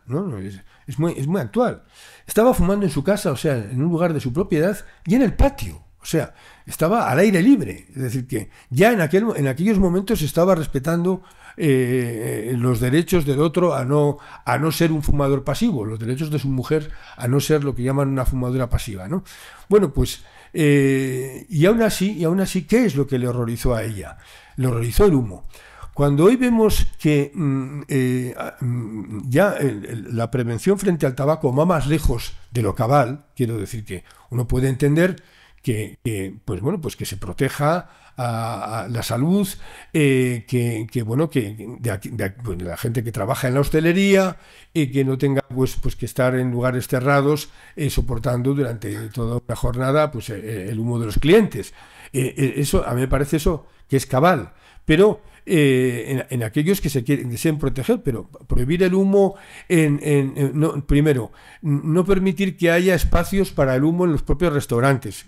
Es, muy, actual. Estaba fumando en su casa, o sea, en un lugar de su propiedad y en el patio. O sea, estaba al aire libre. Es decir, que ya en, aquel, en aquellos momentos estaba respetando eh, los derechos del otro a no, a no ser un fumador pasivo, los derechos de su mujer a no ser lo que llaman una fumadora pasiva. ¿no? Bueno, pues, eh, y aún así, y aún así, ¿qué es lo que le horrorizó a ella? lo realizó el humo. Cuando hoy vemos que mm, eh, ah, mm, ya la prevención frente al tabaco va más lejos de lo cabal, quiero decir que uno puede entender que, pues bueno, pues que se proteja a, la salud, eh, que, bueno, que pues, de, la gente que trabaja en la hostelería y que no tenga pues, pues que estar en lugares cerrados eh, soportando durante toda la jornada pues el humo de los clientes. Eh, eh, eso, a mí me parece eso que es cabal. Pero eh, en, aquellos que se quieren, deseen proteger, pero prohibir el humo, en, en, no, primero, no permitir que haya espacios para el humo en los propios restaurantes,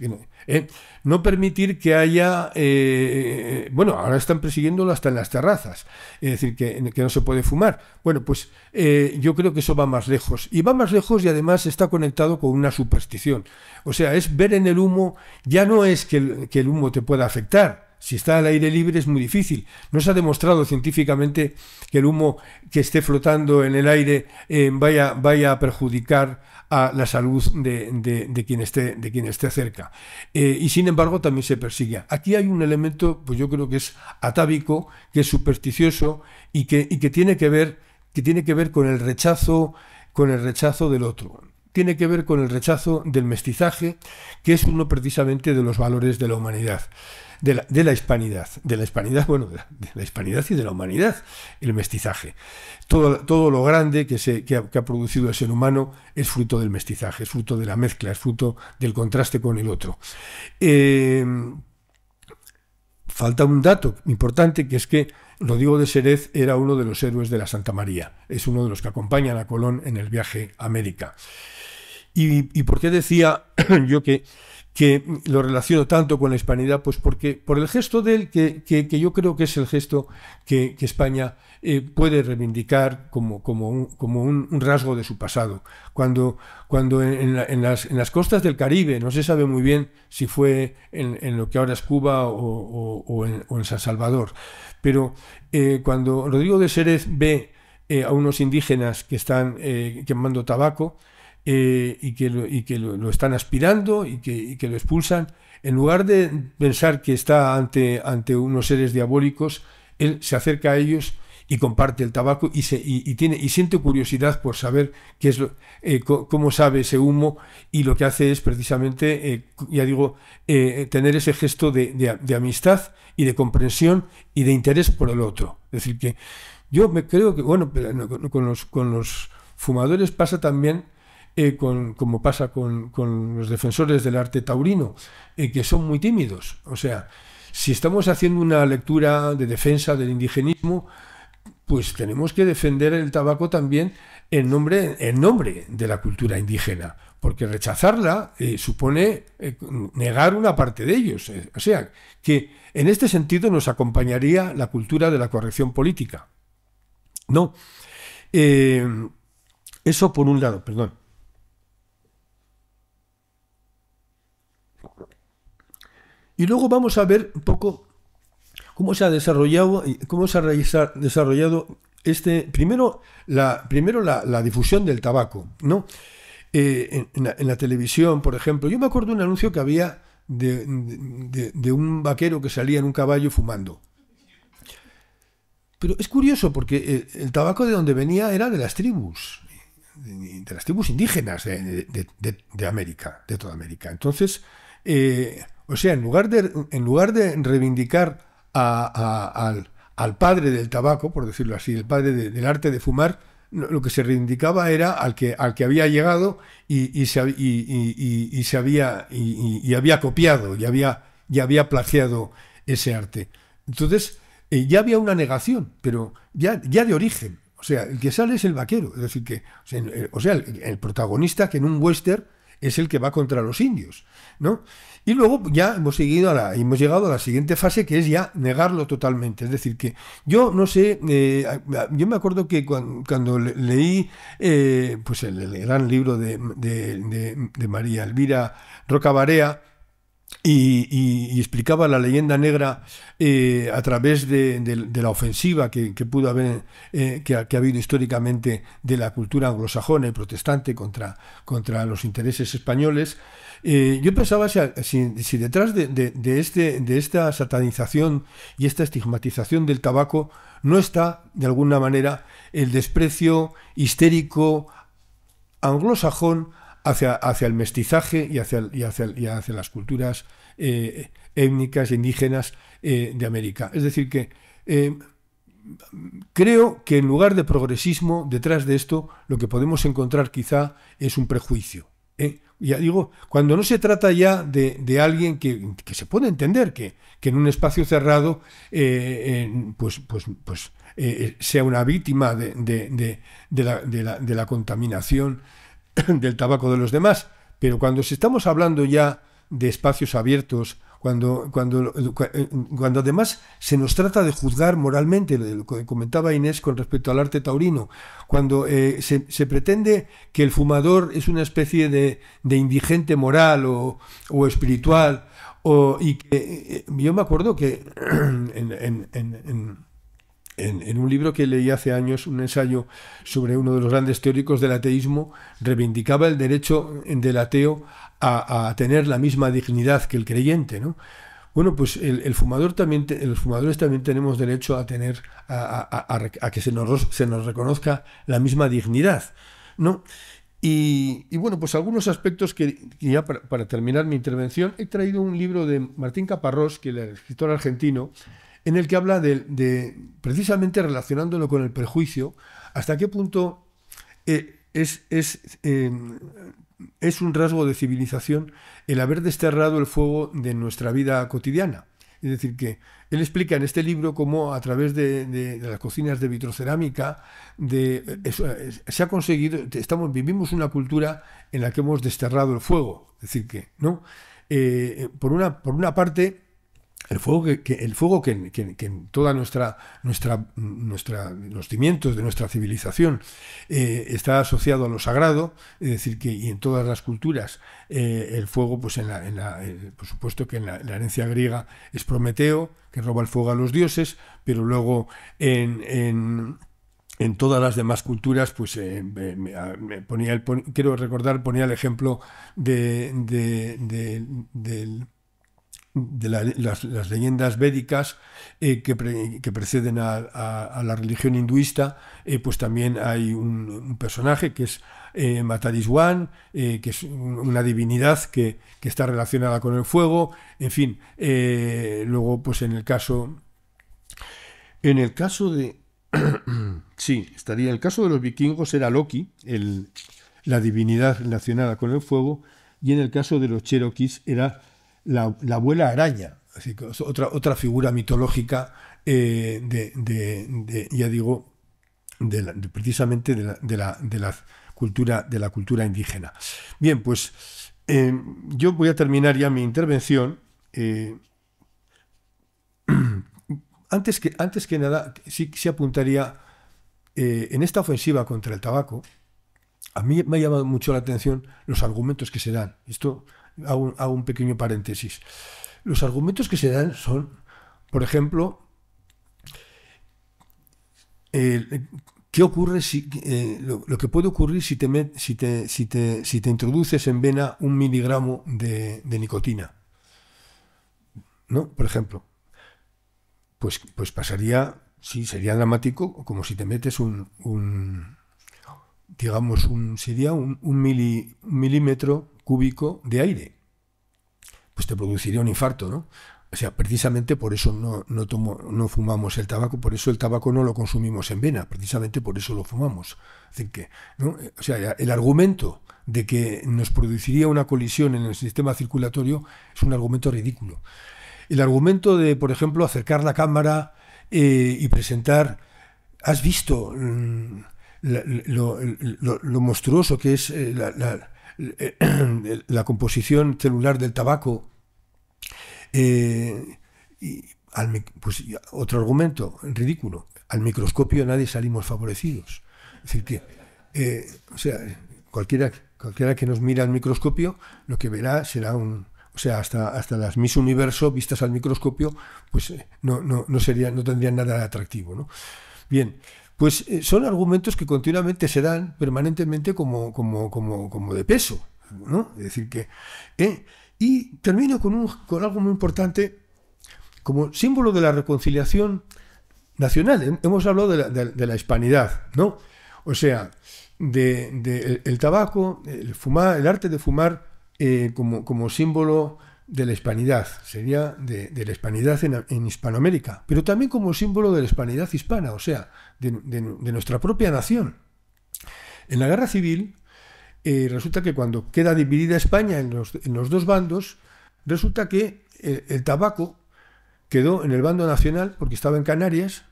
¿eh? No permitir que haya, eh, bueno, ahora están persiguiéndolo hasta en las terrazas, es decir, que, que no se puede fumar. Bueno, pues eh, yo creo que eso va más lejos. Y va más lejos y además está conectado con una superstición. O sea, es ver en el humo, ya no es que el, humo te pueda afectar, si está al aire libre es muy difícil. No se ha demostrado científicamente que el humo que esté flotando en el aire vaya, vaya a perjudicar a la salud de, quien, esté, de quien esté cerca. Eh, y sin embargo también se persigue. Aquí hay un elemento, pues yo creo que es atávico, que es supersticioso y que, y que, tiene, que, ver, que tiene que ver con el rechazo, con el rechazo del otro tiene que ver con el rechazo del mestizaje, que es uno precisamente de los valores de la humanidad de la, hispanidad, de la hispanidad, bueno, de la, hispanidad y de la humanidad, el mestizaje. Todo, todo lo grande que, se, ha, producido el ser humano es fruto del mestizaje, es fruto de la mezcla, es fruto del contraste con el otro. Em, falta un dato importante que es que Rodrigo de Serez era uno de los héroes de la Santa María, es uno de los que acompañan a Colón en el viaje a América. y por qué decía yo que que lo relaciono tanto con la hispanidad, pues porque por el gesto de él, que, yo creo que es el gesto que, España eh, puede reivindicar como, como, un, como un, rasgo de su pasado. Cuando, cuando en, las, costas del Caribe, no se sabe muy bien si fue en, lo que ahora es Cuba o, en, San Salvador, pero eh, cuando Rodrigo de Sérez ve eh, a unos indígenas que están quemando tabaco, eh, y que, lo, y que lo, están aspirando y que, lo expulsan, en lugar de pensar que está ante, ante unos seres diabólicos, él se acerca a ellos y comparte el tabaco y, se, y, tiene, y siente curiosidad por saber qué es eh, cómo sabe ese humo y lo que hace es precisamente, eh, ya digo, tener ese gesto de, amistad y de comprensión y de interés por el otro. Es decir, que yo me creo que, bueno, con los, con los fumadores pasa también eh, como pasa con, los defensores del arte taurino, eh, que son muy tímidos. O sea, si estamos haciendo una lectura de defensa del indigenismo, pues tenemos que defender el tabaco también en nombre, en nombre de la cultura indígena, porque rechazarla eh, supone negar una parte de ellos. o sea, que en este sentido nos acompañaría la cultura de la corrección política. No. eso por un lado, perdón. Y luego vamos a ver un poco cómo se ha desarrollado, cómo se ha desarrollado este, primero, la, primero la, difusión del tabaco, ¿no? Eh, en, la, televisión, por ejemplo. Yo me acuerdo de un anuncio que había de, un vaquero que salía en un caballo fumando. Pero es curioso porque el, tabaco de donde venía era de las tribus, de, las tribus indígenas de, América, de toda América. Entonces, eh, o sea, en lugar de, en lugar de reivindicar al, padre del tabaco, por decirlo así, el padre del arte de fumar, lo que se reivindicaba era al que, al que había llegado y, se, había, y, había copiado y había, y había plagiado ese arte. Entonces, eh, ya había una negación, pero ya, ya de origen. O sea, el que sale es el vaquero. Es decir, que, o sea, el protagonista que en un western es el que va contra los indios, ¿no? Y luego ya hemos, seguido a la, hemos llegado a la siguiente fase que es ya negarlo totalmente. Es decir, que yo no sé, eh, yo me acuerdo que cuando, leí eh, pues el, gran libro de, de María Elvira Rocabarea, y, explicaba la leyenda negra eh, a través de, la ofensiva que, pudo haber eh, que, ha habido históricamente de la cultura anglosajona y protestante contra, los intereses españoles. Eh, yo pensaba si, detrás este, de esta satanización y esta estigmatización del tabaco no está, de alguna manera, el desprecio histérico anglosajón hacia, el mestizaje y hacia, y hacia, y hacia las culturas eh, étnicas e indígenas eh, de América. Es decir, que eh, creo que en lugar de progresismo, detrás de esto, lo que podemos encontrar quizá es un prejuicio. Ya digo, cuando no se trata ya de, alguien que, se puede entender que, en un espacio cerrado pues, pues, pues sea una víctima de, la, la, de, la, contaminación del tabaco de los demás, pero cuando estamos hablando ya de espacios abiertos, cuando, cuando, cuando además se nos trata de juzgar moralmente, lo que comentaba Inés con respecto al arte taurino, cuando eh, se, se, pretende que el fumador es una especie de, de indigente moral o, espiritual, o, y que eh, yo me acuerdo que en, en, en, un libro que leí hace años, un ensayo sobre uno de los grandes teóricos del ateísmo, reivindicaba el derecho del ateo a, tener la misma dignidad que el creyente, ¿no? Bueno, pues el, fumador también los fumadores también tenemos derecho a tener a, que se nos, se nos, reconozca la misma dignidad, ¿no? Y, bueno, pues algunos aspectos que, ya para, para, terminar mi intervención, he traído un libro de Martín Caparrós, que es el escritor argentino, en el que habla de, precisamente relacionándolo con el prejuicio, hasta qué punto eh, em, es, un rasgo de civilización el haber desterrado el fuego de nuestra vida cotidiana. Es decir, que él explica en este libro cómo a través de, las cocinas de vitrocerámica eh, se ha conseguido, estamos, vivimos una cultura en la que hemos desterrado el fuego. Es decir, que, ¿no? Eh, por, una, por una parte, el fuego que, el fuego que, en, que, toda nuestra, nuestra, nuestra, los cimientos de nuestra civilización eh, está asociado a lo sagrado, es decir, que y en todas las culturas eh, el fuego, pues en la, en la eh, por supuesto que en la, herencia griega es Prometeo, que roba el fuego a los dioses, pero luego en en todas las demás culturas, pues me, ponía el, quiero recordar, ponía el ejemplo de, de, del de las, leyendas védicas eh, que, preceden a, la religión hinduista, eh, pues también hay un, personaje que es eh, Matariswan, eh, que es una divinidad que, está relacionada con el fuego, en fin, luego pues en el caso, en el caso de, sí, estaría, el caso de los vikingos era Loki, el, la divinidad relacionada con el fuego, y en el caso de los cheroquis era la, abuela araña, así que otra, otra figura mitológica eh, de, ya digo, de precisamente de la, de la, cultura, de la cultura indígena. Bien, pues eh, yo voy a terminar ya mi intervención. Eh, antes, que, antes que nada, sí, sí apuntaría en esta ofensiva contra el tabaco. A mí me ha llamado mucho la atención los argumentos que se dan. Esto hago, un pequeño paréntesis. Los argumentos que se dan son, por ejemplo, ¿Qué ocurre si eh, lo, que puede ocurrir si te, metes, si, te, si, te, si te, introduces en vena un miligramo de, nicotina? ¿No? Por ejemplo. Pues, pues pasaría, sí, sería dramático, como si te metes un, digamos, un, sería un, un milímetro cúbico de aire, pues te produciría un infarto, ¿no? O sea, precisamente por eso no, no fumamos el tabaco, por eso el tabaco no lo consumimos en vena, precisamente por eso lo fumamos. Es que, ¿no? O sea, el argumento de que nos produciría una colisión en el sistema circulatorio es un argumento ridículo. El argumento de, por ejemplo, acercar la cámara eh, y presentar, has visto mm, lo, monstruoso que es eh, la la composición celular del tabaco. Eh, pues, y otro argumento ridículo. Al microscopio nadie salimos favorecidos. decir, que, eh, o sea, cualquiera, cualquiera que nos mira al microscopio, lo que verá será un, o sea, hasta, hasta las mis Universo vistas al microscopio, pues eh, no, sería, no tendrían nada de atractivo. ¿no? Bien, pues eh, son argumentos que continuamente se dan permanentemente como, como, de peso. ¿no? Es decir, que. ¿eh? y termino con, un, con algo muy importante. Como símbolo de la reconciliación nacional, hemos hablado de la, hispanidad, ¿no? O sea, de, el, tabaco, el, fumar, el arte de fumar eh, como, símbolo de la hispanidad, sería de, la hispanidad en, en, Hispanoamérica, pero también como símbolo de la hispanidad hispana, o sea, de, nuestra propia nación. En la guerra civil, eh, resulta que cuando queda dividida España en los, dos bandos, resulta que eh, el, tabaco quedó en el bando nacional porque estaba en Canarias,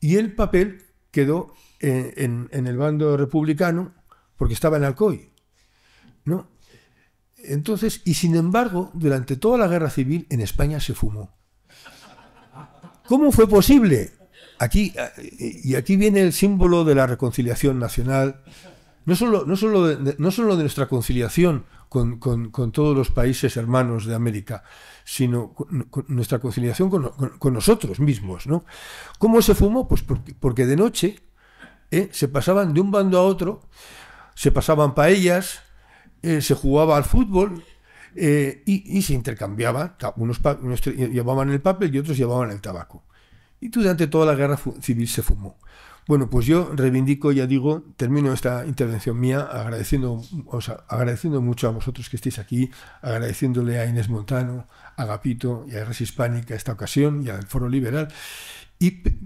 y el papel quedó eh, en, el bando republicano porque estaba en Alcoy. ¿no? Entonces, y sin embargo, durante toda la guerra civil en España se fumó. ¿Cómo fue posible? Aquí, eh, y aquí viene el símbolo de la reconciliación nacional, no solo, no de, no de nuestra conciliación con, todos los países hermanos de América, sino nuestra conciliación con, nosotros mismos. ¿no? ¿Cómo se fumó? Pues porque, de noche ¿eh? se pasaban de un bando a otro, se pasaban paellas, eh, se jugaba al fútbol, y, se intercambiaba. unos, llevaban el papel y otros llevaban el tabaco. Y pues, durante toda la guerra civil se fumó. Bueno, pues yo reivindico, ya digo, termino esta intervención mía agradeciendo, agradeciendo mucho a vosotros que estéis aquí, agradeciéndole a Inés Montano, a Gapito y a Res Hispánica esta ocasión y al Foro Liberal.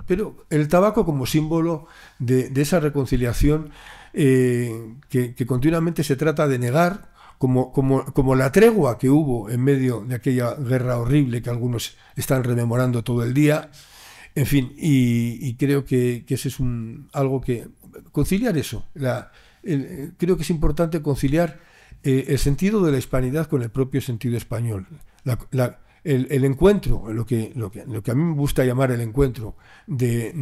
pero el tabaco como símbolo de, esa reconciliación eh, que, continuamente se trata de negar, como, como la tregua que hubo en medio de aquella guerra horrible que algunos están rememorando todo el día, en fin, y, creo que, que, ese es un, algo que... Conciliar eso. La, creo que es importante conciliar eh, el sentido de la hispanidad con el propio sentido español. el, encuentro, lo que, lo a mí me gusta llamar el encuentro de,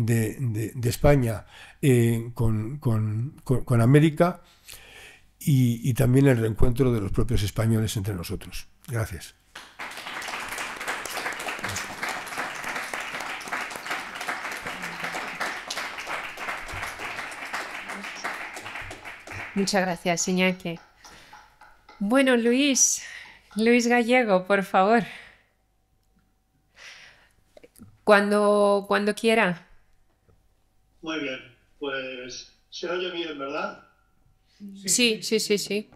España eh, con, América y, y también el reencuentro de los propios españoles entre nosotros. Gracias. Muchas gracias, Iñaki. Bueno, Luis, Luis Gallego, por favor. Cuando, cuando quiera. Muy bien, pues se oye bien, ¿verdad? Sí, sí, sí, sí.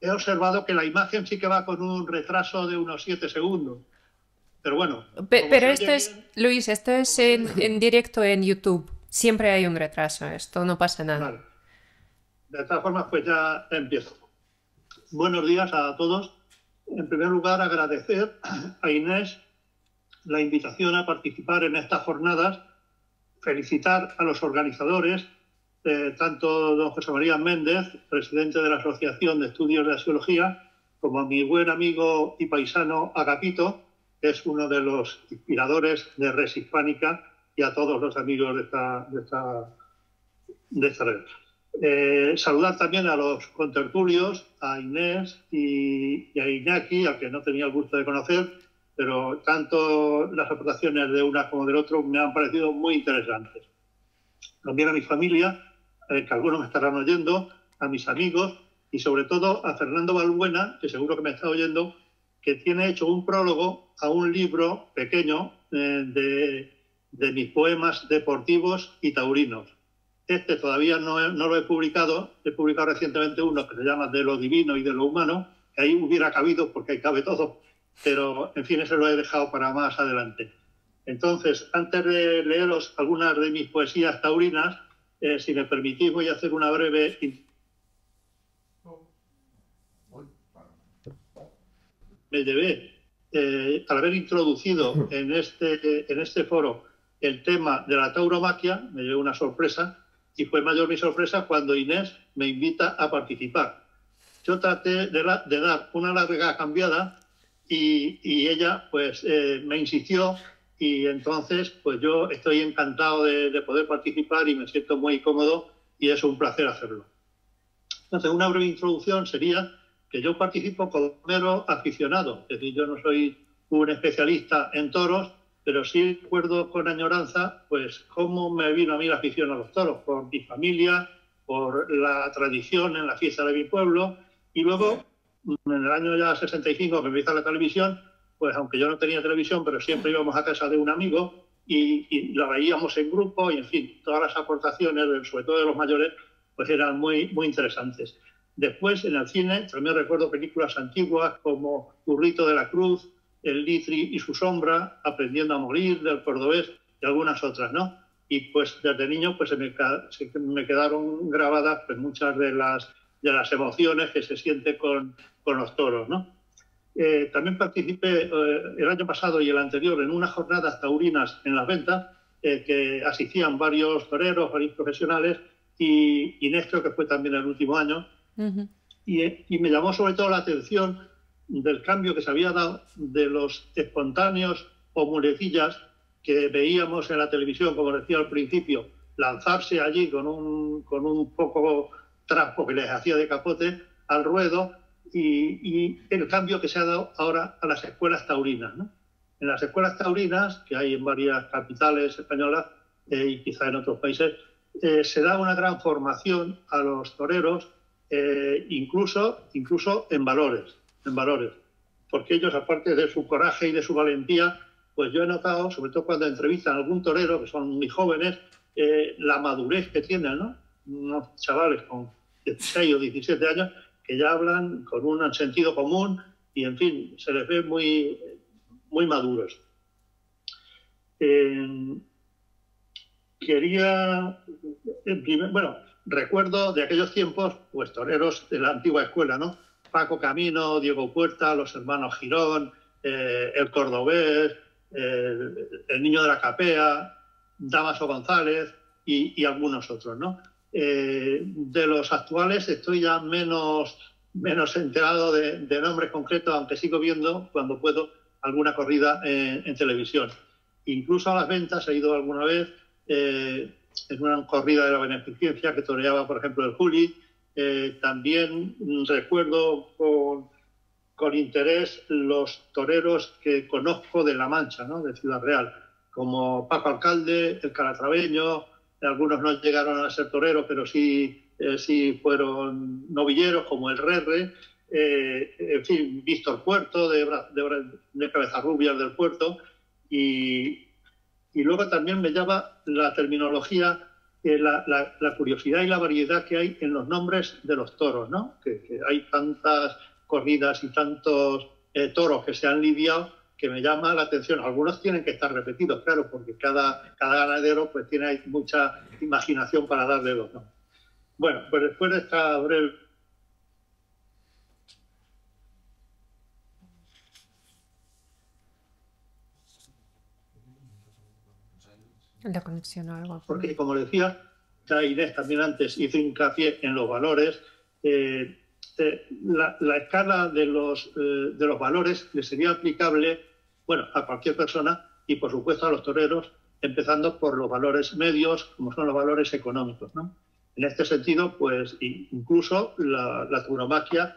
He observado que la imagen sí que va con un retraso de unos 7 segundos. Pero bueno. pero esto es, Luis, esto es en, directo en YouTube. Siempre hay un retraso, esto no pasa nada de esta forma, pues ya empiezo. Buenos días a todos. En primer lugar, agradecer a Inés la invitación a participar en estas jornadas, felicitar a los organizadores, eh, tanto don José María Méndez, presidente de la Asociación de Estudios de Asiología, como a mi buen amigo y paisano Agapito, que es uno de los inspiradores de Res Hispánica, y a todos los amigos de esta, de esta, de esta red. Eh, saludar también a los contertulios, a Inés y, a Iñaki, al que no tenía el gusto de conocer, pero tanto las aportaciones de una como del otro me han parecido muy interesantes. También a mi familia, eh, que algunos me estarán oyendo, a mis amigos y sobre todo a Fernando Balbuena, que seguro que me está oyendo, que tiene hecho un prólogo a un libro pequeño eh, de mis poemas deportivos y taurinos este todavía no, lo he publicado, he publicado recientemente uno que se llama De lo divino y de lo humano, que ahí hubiera cabido porque ahí cabe todo, pero en fin, eso lo he dejado para más adelante. Entonces, antes de leeros algunas de mis poesías taurinas, eh, si me permitís voy a hacer una breve... Me llevé, eh, al haber introducido en este, en este foro el tema de la tauromaquia, me llevé una sorpresa, y fue mayor mi sorpresa cuando Inés me invita a participar. Yo traté de, dar una larga cambiada y, y ella pues eh, me insistió y entonces pues yo estoy encantado de, de, poder participar y me siento muy cómodo y es un placer hacerlo. Entonces una breve introducción sería que yo participo como mero aficionado, es decir, yo no soy un especialista en toros, pero sí recuerdo con añoranza, pues, cómo me vino a mí la afición a los toros, por mi familia, por la tradición en la fiesta de mi pueblo, y luego, en el año ya 65, que empieza la televisión, pues aunque yo no tenía televisión, pero siempre íbamos a casa de un amigo y, la veíamos en grupo, y en fin, todas las aportaciones, sobre todo de los mayores, pues eran muy, muy interesantes. Después, en el cine, también recuerdo películas antiguas como Currito de la Cruz, el Litri y su sombra, Aprendiendo a morir, del cordobés y algunas otras, ¿no? Y pues desde niño pues se me, quedaron grabadas pues, muchas de las, de las emociones que se siente con, con los toros, ¿no? Eh, también participé eh, el año pasado y el anterior en unas jornadas taurinas en las ventas eh, que asistían varios toreros, varios profesionales y, y Néstor, que fue también el último año. y, y me llamó sobre todo la atención del cambio que se había dado de los espontáneos o mulecillas que veíamos en la televisión, como decía al principio, lanzarse allí con un, con un poco trapo que les hacía de capote al ruedo y, el cambio que se ha dado ahora a las escuelas taurinas. En las escuelas taurinas, que hay en varias capitales españolas eh, y quizá en otros países, eh, se da una transformación a los toreros, eh, incluso, incluso en valores en valores, porque ellos, aparte de su coraje y de su valentía, pues yo he notado, sobre todo cuando entrevistan a algún torero, que son muy jóvenes, eh, la madurez que tienen, ¿no? Unos chavales con 16 o 17 años que ya hablan con un sentido común y, en fin, se les ve muy, muy maduros. Eh, quería, bueno, recuerdo de aquellos tiempos, pues toreros de la antigua escuela, ¿no? Paco Camino, Diego Puerta, los hermanos Girón, eh, el Cordobés, el, Niño de la Capea, Damaso González y, algunos otros, ¿no? Eh, de los actuales estoy ya menos, menos enterado de, nombres concretos, aunque sigo viendo cuando puedo alguna corrida en televisión. Incluso a las ventas he ido alguna vez eh, en una corrida de la beneficencia que toreaba, por ejemplo, el Juli, eh, también recuerdo con, con, interés los toreros que conozco de La Mancha, de Ciudad Real, como Paco Alcalde, el Calatrabeño, algunos no llegaron a ser toreros, pero eh, sí, fueron novilleros, como el Rerre, eh, en fin, Víctor Puerto, de, de, Cabeza Rubias del Puerto, y, y luego también me llama la terminología la, curiosidad y la variedad que hay en los nombres de los toros, ¿no? Que, hay tantas corridas y tantos eh, toros que se han lidiado que me llama la atención. Algunos tienen que estar repetidos, claro, porque cada, cada ganadero pues tiene mucha imaginación para darle los nombres. Bueno, pues después de esta breve conexión Porque, como decía ya Inés también antes, hizo hincapié en los valores. Eh, eh, la, escala de los, eh, de los valores le sería aplicable bueno, a cualquier persona y, por supuesto, a los toreros, empezando por los valores medios, como son los valores económicos. En este sentido, pues incluso la, turomaquia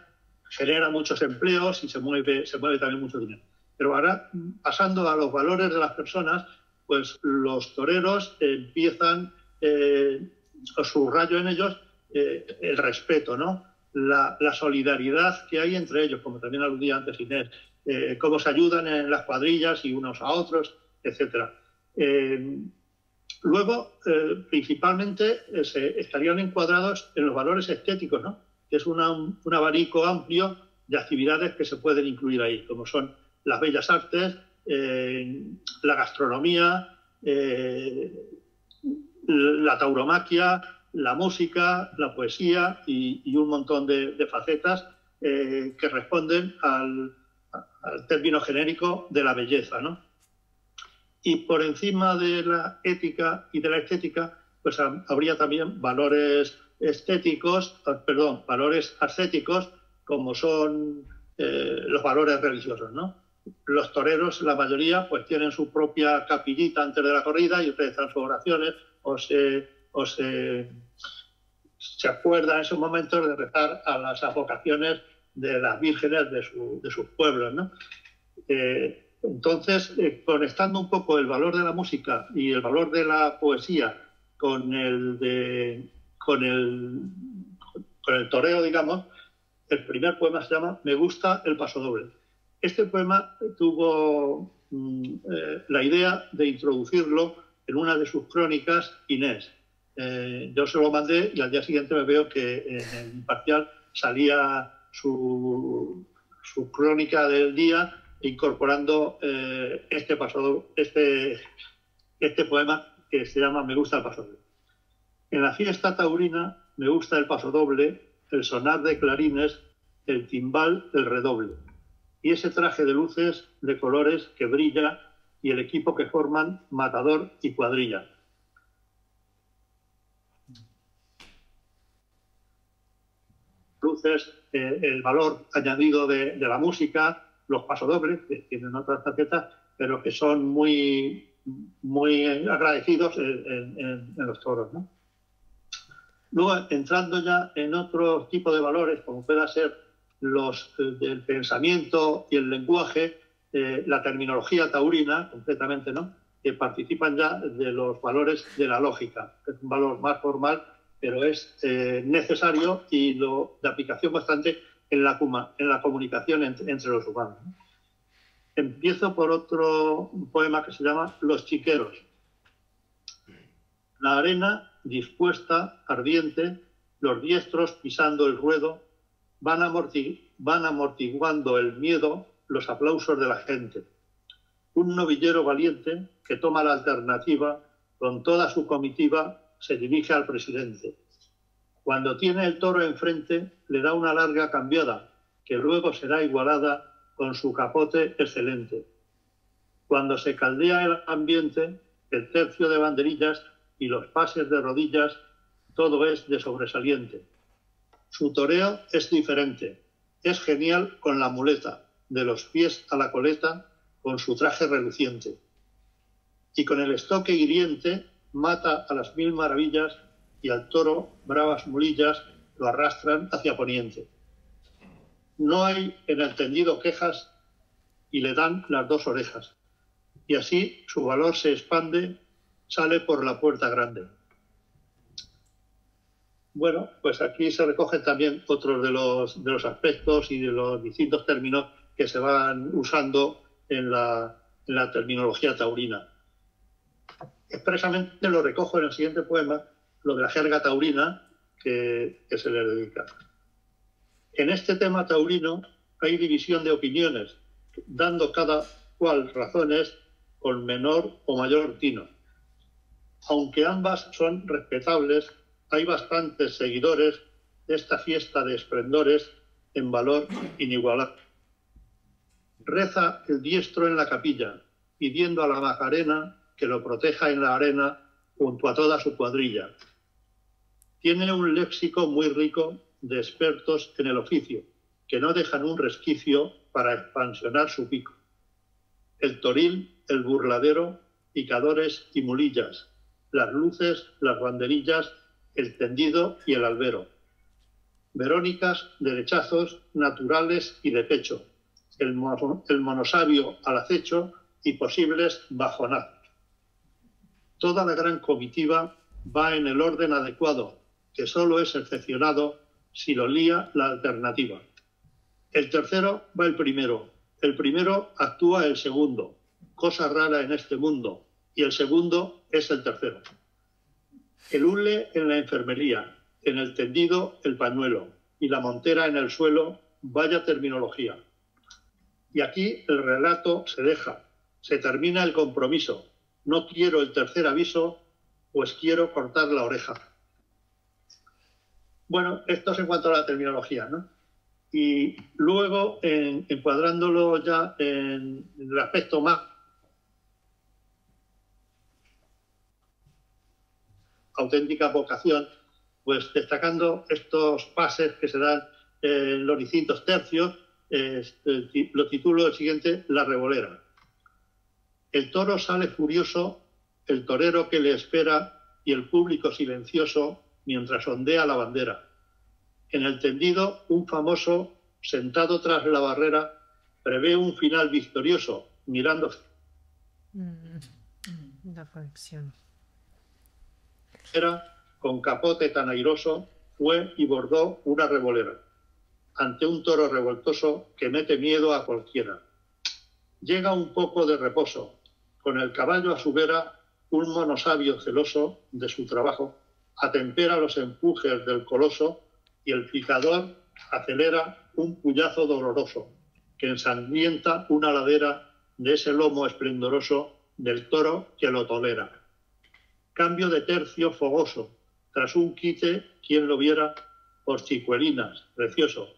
genera muchos empleos y se mueve, se mueve también mucho dinero. Pero ahora, pasando a los valores de las personas, pues los toreros empiezan eh, subrayo en ellos eh, el respeto, ¿no? La, solidaridad que hay entre ellos, como también aludía antes Inés, eh, cómo se ayudan en las cuadrillas y unos a otros, etc. Eh, luego, principalmente, se estarían encuadrados en los valores estéticos, ¿no? que es un abanico amplio de actividades que se pueden incluir ahí, como son las bellas artes, la gastronomía, eh, la tauromaquia, la música, la poesía y, un montón de, facetas eh, que responden al, término genérico de la belleza. ¿no? Y por encima de la ética y de la estética, pues habría también valores estéticos, ah, perdón, valores ascéticos, como son eh, los valores religiosos, ¿no? los toreros, la mayoría, pues tienen su propia capillita antes de la corrida y realizan sus oraciones o se, acuerdan en esos momentos de rezar a las advocaciones de las vírgenes de, su, de sus pueblos. Eh, entonces, eh, conectando un poco el valor de la música y el valor de la poesía con el, de, con el toreo, digamos, el primer poema se llama Me gusta el paso doble este poema tuvo mm, eh, la idea de introducirlo en una de sus crónicas, Inés. Eh, yo se lo mandé y al día siguiente me veo que eh, en parcial salía su, crónica del día incorporando este este, este poema que se llama Me gusta el paso En la fiesta taurina me gusta el paso doble, el sonar de clarines, el timbal, el redoble y ese traje de luces, de colores que brilla y el equipo que forman Matador y Cuadrilla. Luces, eh, el valor añadido de, la música, los pasodobles, que tienen otras tarjetas, pero que son muy, muy agradecidos en, los toros. Luego, entrando ya en otro tipo de valores, como pueda ser los, eh, del pensamiento y el lenguaje, eh, la terminología taurina, completamente, ¿no? Que participan ya de los valores de la lógica. Es un valor más formal, pero es eh, necesario y de aplicación bastante en la, en la comunicación entre, los humanos. Empiezo por otro poema que se llama Los chiqueros. La arena dispuesta, ardiente, los diestros pisando el ruedo, van, amortiguando el miedo los aplausos de la gente. Un novillero valiente que toma la alternativa con toda su comitiva se dirige al presidente. Cuando tiene el toro enfrente, le da una larga cambiada, que luego será igualada con su capote excelente. Cuando se caldea el ambiente, el tercio de banderillas y los pases de rodillas, todo es de sobresaliente. Su toreo es diferente. Es genial con la muleta, de los pies a la coleta, con su traje reluciente. Y con el estoque hiriente mata a las mil maravillas y al toro bravas mulillas lo arrastran hacia poniente. No hay en el tendido quejas y le dan las dos orejas. Y así su valor se expande, sale por la puerta grande. Bueno, pues aquí se recogen también otros de los, de los aspectos y de los distintos términos que se van usando en la, terminología taurina. Expresamente lo recojo en el siguiente poema, lo de la jerga taurina que, que se le dedica. En este tema taurino hay división de opiniones, dando cada cual razones con menor o mayor tino. Aunque ambas son respetables, hay bastantes seguidores de esta fiesta de esplendores en valor inigualable. Reza el diestro en la capilla, pidiendo a la Macarena que lo proteja en la arena junto a toda su cuadrilla. Tiene un léxico muy rico de expertos en el oficio, que no dejan un resquicio para expansionar su pico. El toril, el burladero, picadores y mulillas, las luces, las banderillas el tendido y el albero. Verónicas derechazos, naturales y de pecho, el, mono, el monosabio al acecho y posibles bajonazos. Toda la gran comitiva va en el orden adecuado, que solo es excepcionado si lo lía la alternativa. El tercero va el primero, el primero actúa el segundo, cosa rara en este mundo, y el segundo es el tercero el hule en la enfermería, en el tendido el pañuelo y la montera en el suelo, vaya terminología. Y aquí el relato se deja, se termina el compromiso. No quiero el tercer aviso, pues quiero cortar la oreja. Bueno, esto es en cuanto a la terminología, ¿no? Y luego, encuadrándolo ya en el aspecto más auténtica vocación, pues destacando estos pases que se dan en los distintos tercios, eh, lo titulo el siguiente, La Revolera. El toro sale furioso, el torero que le espera y el público silencioso mientras ondea la bandera. En el tendido, un famoso, sentado tras la barrera, prevé un final victorioso, mirándose. Mm, mm, conexión con capote tan airoso, fue y bordó una revolera, ante un toro revoltoso que mete miedo a cualquiera. Llega un poco de reposo, con el caballo a su vera, un monosabio celoso de su trabajo, atempera los empujes del coloso y el picador acelera un puñazo doloroso que ensangrienta una ladera de ese lomo esplendoroso del toro que lo tolera. Cambio de tercio fogoso, tras un quite, quien lo viera, por chicuelinas, precioso,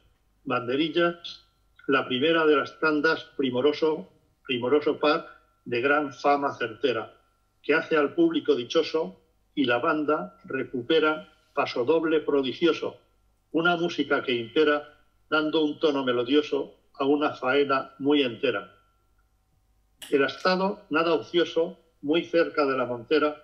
banderillas, la primera de las tandas primoroso, primoroso par de gran fama certera, que hace al público dichoso y la banda recupera paso doble prodigioso, una música que impera dando un tono melodioso a una faena muy entera. El astado, nada ocioso, muy cerca de la montera,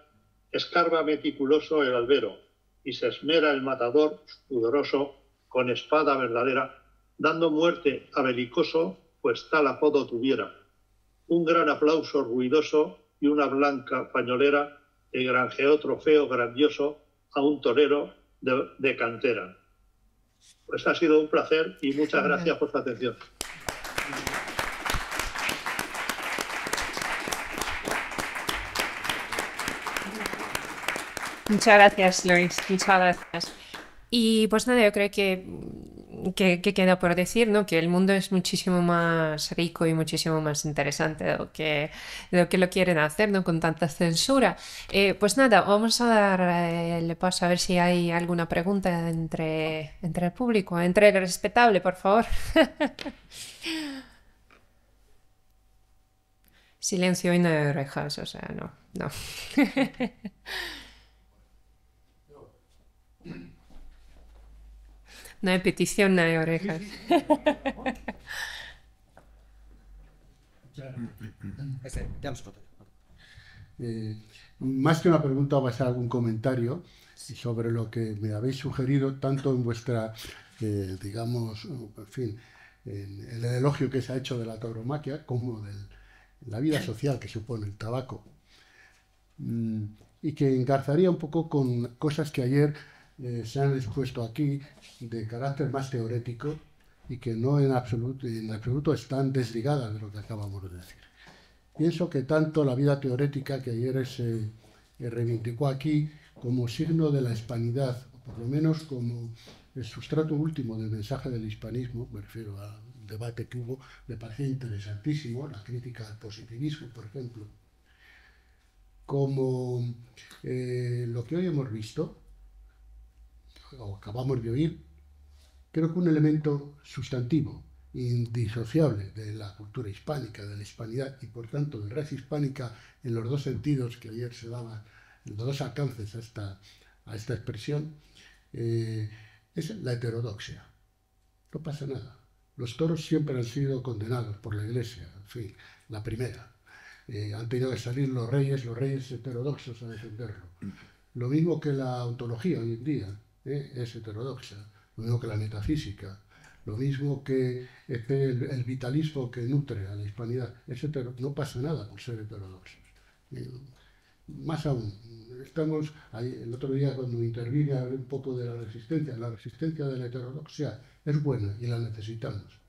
Escarba meticuloso el albero y se esmera el matador sudoroso con espada verdadera, dando muerte a belicoso, pues tal apodo tuviera. Un gran aplauso ruidoso y una blanca pañolera le granjeó trofeo grandioso a un torero de cantera. Pues ha sido un placer y muchas gracias por su atención. Muchas gracias, Luis. Muchas gracias. Y pues nada, yo creo que, que, queda por decir, ¿no? Que el mundo es muchísimo más rico y muchísimo más interesante de lo que, lo, que lo quieren hacer, ¿no? Con tanta censura. Eh, pues nada, vamos a dar eh, el paso a ver si hay alguna pregunta entre, entre el público, entre el respetable, por favor. Silencio y no hay orejas, o sea, no, no. No hay petición, no hay orejas. Eh, más que una pregunta va a ser algún comentario sobre lo que me habéis sugerido, tanto en vuestra, eh, digamos, en fin, el elogio que se ha hecho de la tauromaquia como de la vida social que supone el tabaco. Mm, y que engarzaría un poco con cosas que ayer eh, se han expuesto aquí de carácter más teorético y que no en absoluto, en absoluto están desligadas de lo que acabamos de decir. Pienso que tanto la vida teorética que ayer se eh, eh, reivindicó aquí como signo de la hispanidad, o por lo menos como el sustrato último del mensaje del hispanismo, me refiero al debate que hubo, me parecía interesantísimo, la crítica al positivismo, por ejemplo, como lo que hoy hemos visto, o acabamos de oír, creo que un elemento sustantivo, indisociable de la cultura hispánica, de la hispanidad y por tanto de red hispánica en los dos sentidos que ayer se daban, los dos alcances a esta, a esta expresión, eh, es la heterodoxia. No pasa nada. Los toros siempre han sido condenados por la Iglesia, en fin, la primera. Eh, han tenido que salir los reyes, los reyes heterodoxos a defenderlo. Lo mismo que la ontología hoy en día. ¿eh? es heterodoxa, lo mismo que la metafísica, lo mismo que este, el, vitalismo que nutre a la hispanidad, no pasa nada por ser heterodoxos. Eh, más aún, estamos el otro día cuando intervine hablé un poco de la resistencia, la resistencia de la heterodoxia es buena y la necesitamos.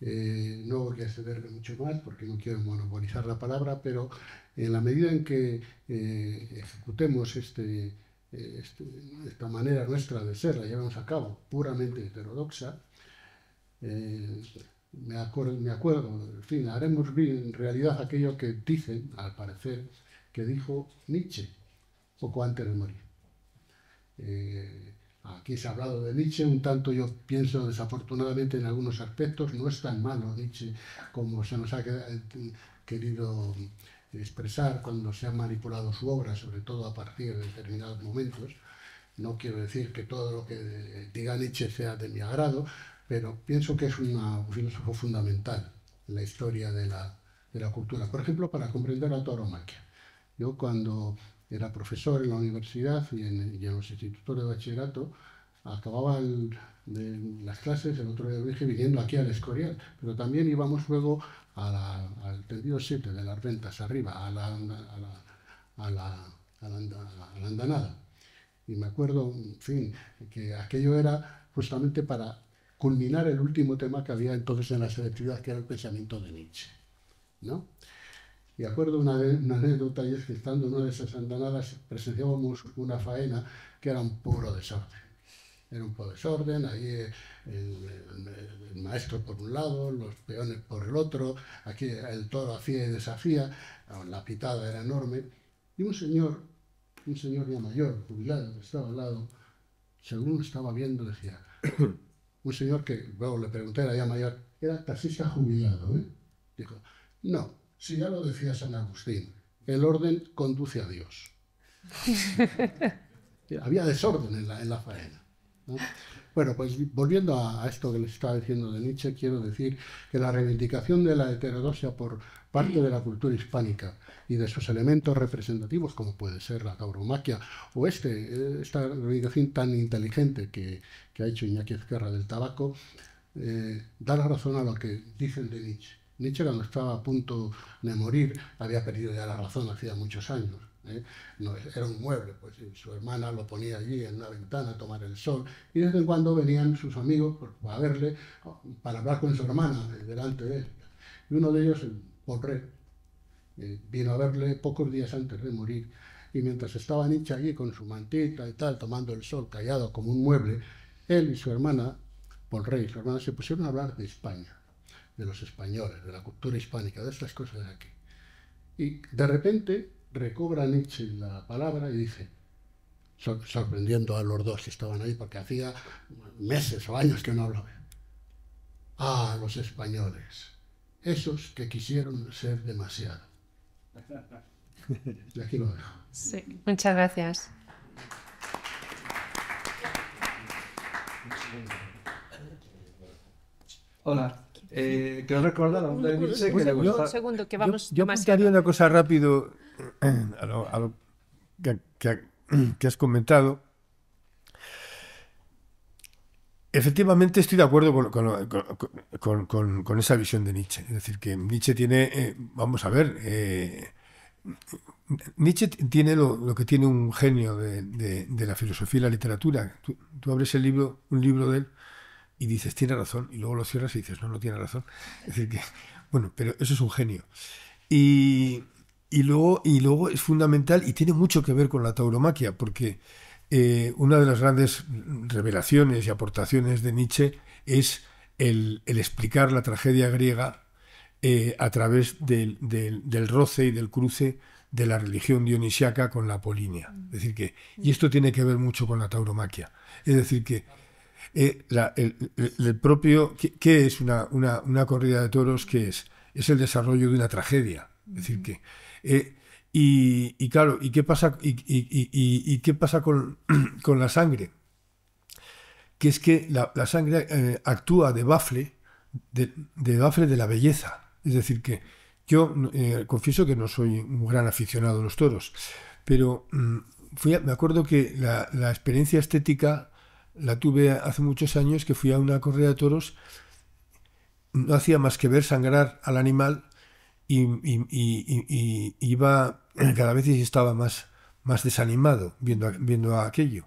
Eh, no voy a excederme mucho más porque no quiero monopolizar la palabra, pero en la medida en que ejecutemos este, eh, este, esta manera nuestra de ser, la llevamos a cabo, puramente heterodoxa, eh, me, acuerdo, en fin, haremos bien realidad aquello que dicen, al parecer, que dijo Nietzsche poco antes de morir. Eh, aquí se ha hablado de Nietzsche, un tanto yo pienso desafortunadamente en algunos aspectos, no es tan malo Nietzsche como se nos ha querido expresar cuando se ha manipulado su obra, sobre todo a partir de determinados momentos. No quiero decir que todo lo que diga Nietzsche sea de mi agrado, pero pienso que es un filósofo fundamental en la historia de la, de la cultura. Por ejemplo, para comprender la tauromaquia. Yo cuando era profesor en la universidad y en, los institutos de bachillerato, acababa de las clases, el otro día lo dije, viniendo aquí al Escorial, pero también íbamos luego a al tendido 7 de las ventas arriba, a la, andanada. Y me acuerdo, en fin, que aquello era justamente para culminar el último tema que había entonces en la selectividad, que era el pensamiento de Nietzsche. ¿no? Y acuerdo una, una anécdota, y es que estando en una de esas andanadas presenciábamos una faena que era un puro desastre era un poco desorden, ahí eh, el, maestro por un lado, los peones por el otro, aquí el todo hacía y desafía, la pitada era enorme, y un señor, un señor ya mayor, jubilado, que estaba al lado, según estaba viendo, decía, un señor que luego le pregunté, la ya mayor, era taxista jubilado, ¿eh? dijo, no, si ya lo decía San Agustín, el orden conduce a Dios. Había desorden en la faena. Bueno, pues volviendo a, esto que les estaba diciendo de Nietzsche, quiero decir que la reivindicación de la heterodoxia por parte de la cultura hispánica y de sus elementos representativos, como puede ser la tauromaquia o este, eh, esta reivindicación tan inteligente que, ha hecho Iñaki Ezquerra del tabaco, eh, da la razón a lo que dicen de Nietzsche. Nietzsche cuando estaba a punto de morir había perdido ya la razón hacía muchos años. ¿eh? No, era un mueble, pues su hermana lo ponía allí en una ventana a tomar el sol y de vez en cuando venían sus amigos para verle para hablar con su hermana delante de él. Y uno de ellos, Porré, eh, vino a verle pocos días antes de morir y mientras estaba Nietzsche allí con su mantita y tal, tomando el sol callado como un mueble, él y su hermana, rey y su hermana, se pusieron a hablar de España, de los españoles, de la cultura hispánica, de estas cosas de aquí. Y de repente recobra Nietzsche la palabra y dice, sorprendiendo a los dos que estaban ahí, porque hacía meses o años que no hablaba, ah, los españoles, esos que quisieron ser demasiado. Y aquí lo Sí, muchas gracias. Hola. Eh, recordar a un, segundo, que vamos yo, yo apuntaría una cosa rápido. a lo, que, has comentado, Efectivamente, estoy de acuerdo con, esa visión de Nietzsche. Es decir, que Nietzsche tiene, eh, vamos a ver, eh, Nietzsche tiene lo, que tiene un genio de, la filosofía y la literatura. Tú, abres el libro, un libro de él y dices, tiene razón, y luego lo cierras y dices, no, no tiene razón. Es decir, que, bueno, pero eso es un genio. Y y luego, y luego es fundamental y tiene mucho que ver con la tauromaquia, porque eh, una de las grandes revelaciones y aportaciones de Nietzsche es el, explicar la tragedia griega eh, a través del, roce y del cruce de la religión dionisiaca con la polinia. decir que, y esto tiene que ver mucho con la tauromaquia. Es decir que eh, el, propio, ¿qué, es una, una, corrida de toros? que es? Es el desarrollo de una tragedia. Es decir que eh, y, claro, ¿y qué pasa, y, qué pasa con, la sangre? Que es que la, sangre eh, actúa de bafle, de, bafle de la belleza. Es decir, que yo eh, confieso que no soy un gran aficionado a los toros, pero mm, fui me acuerdo que la, la, experiencia estética la tuve hace muchos años que fui a una corrida de toros, no hacía más que ver sangrar al animal y, iba cada vez estaba más, más desanimado viendo, viendo aquello.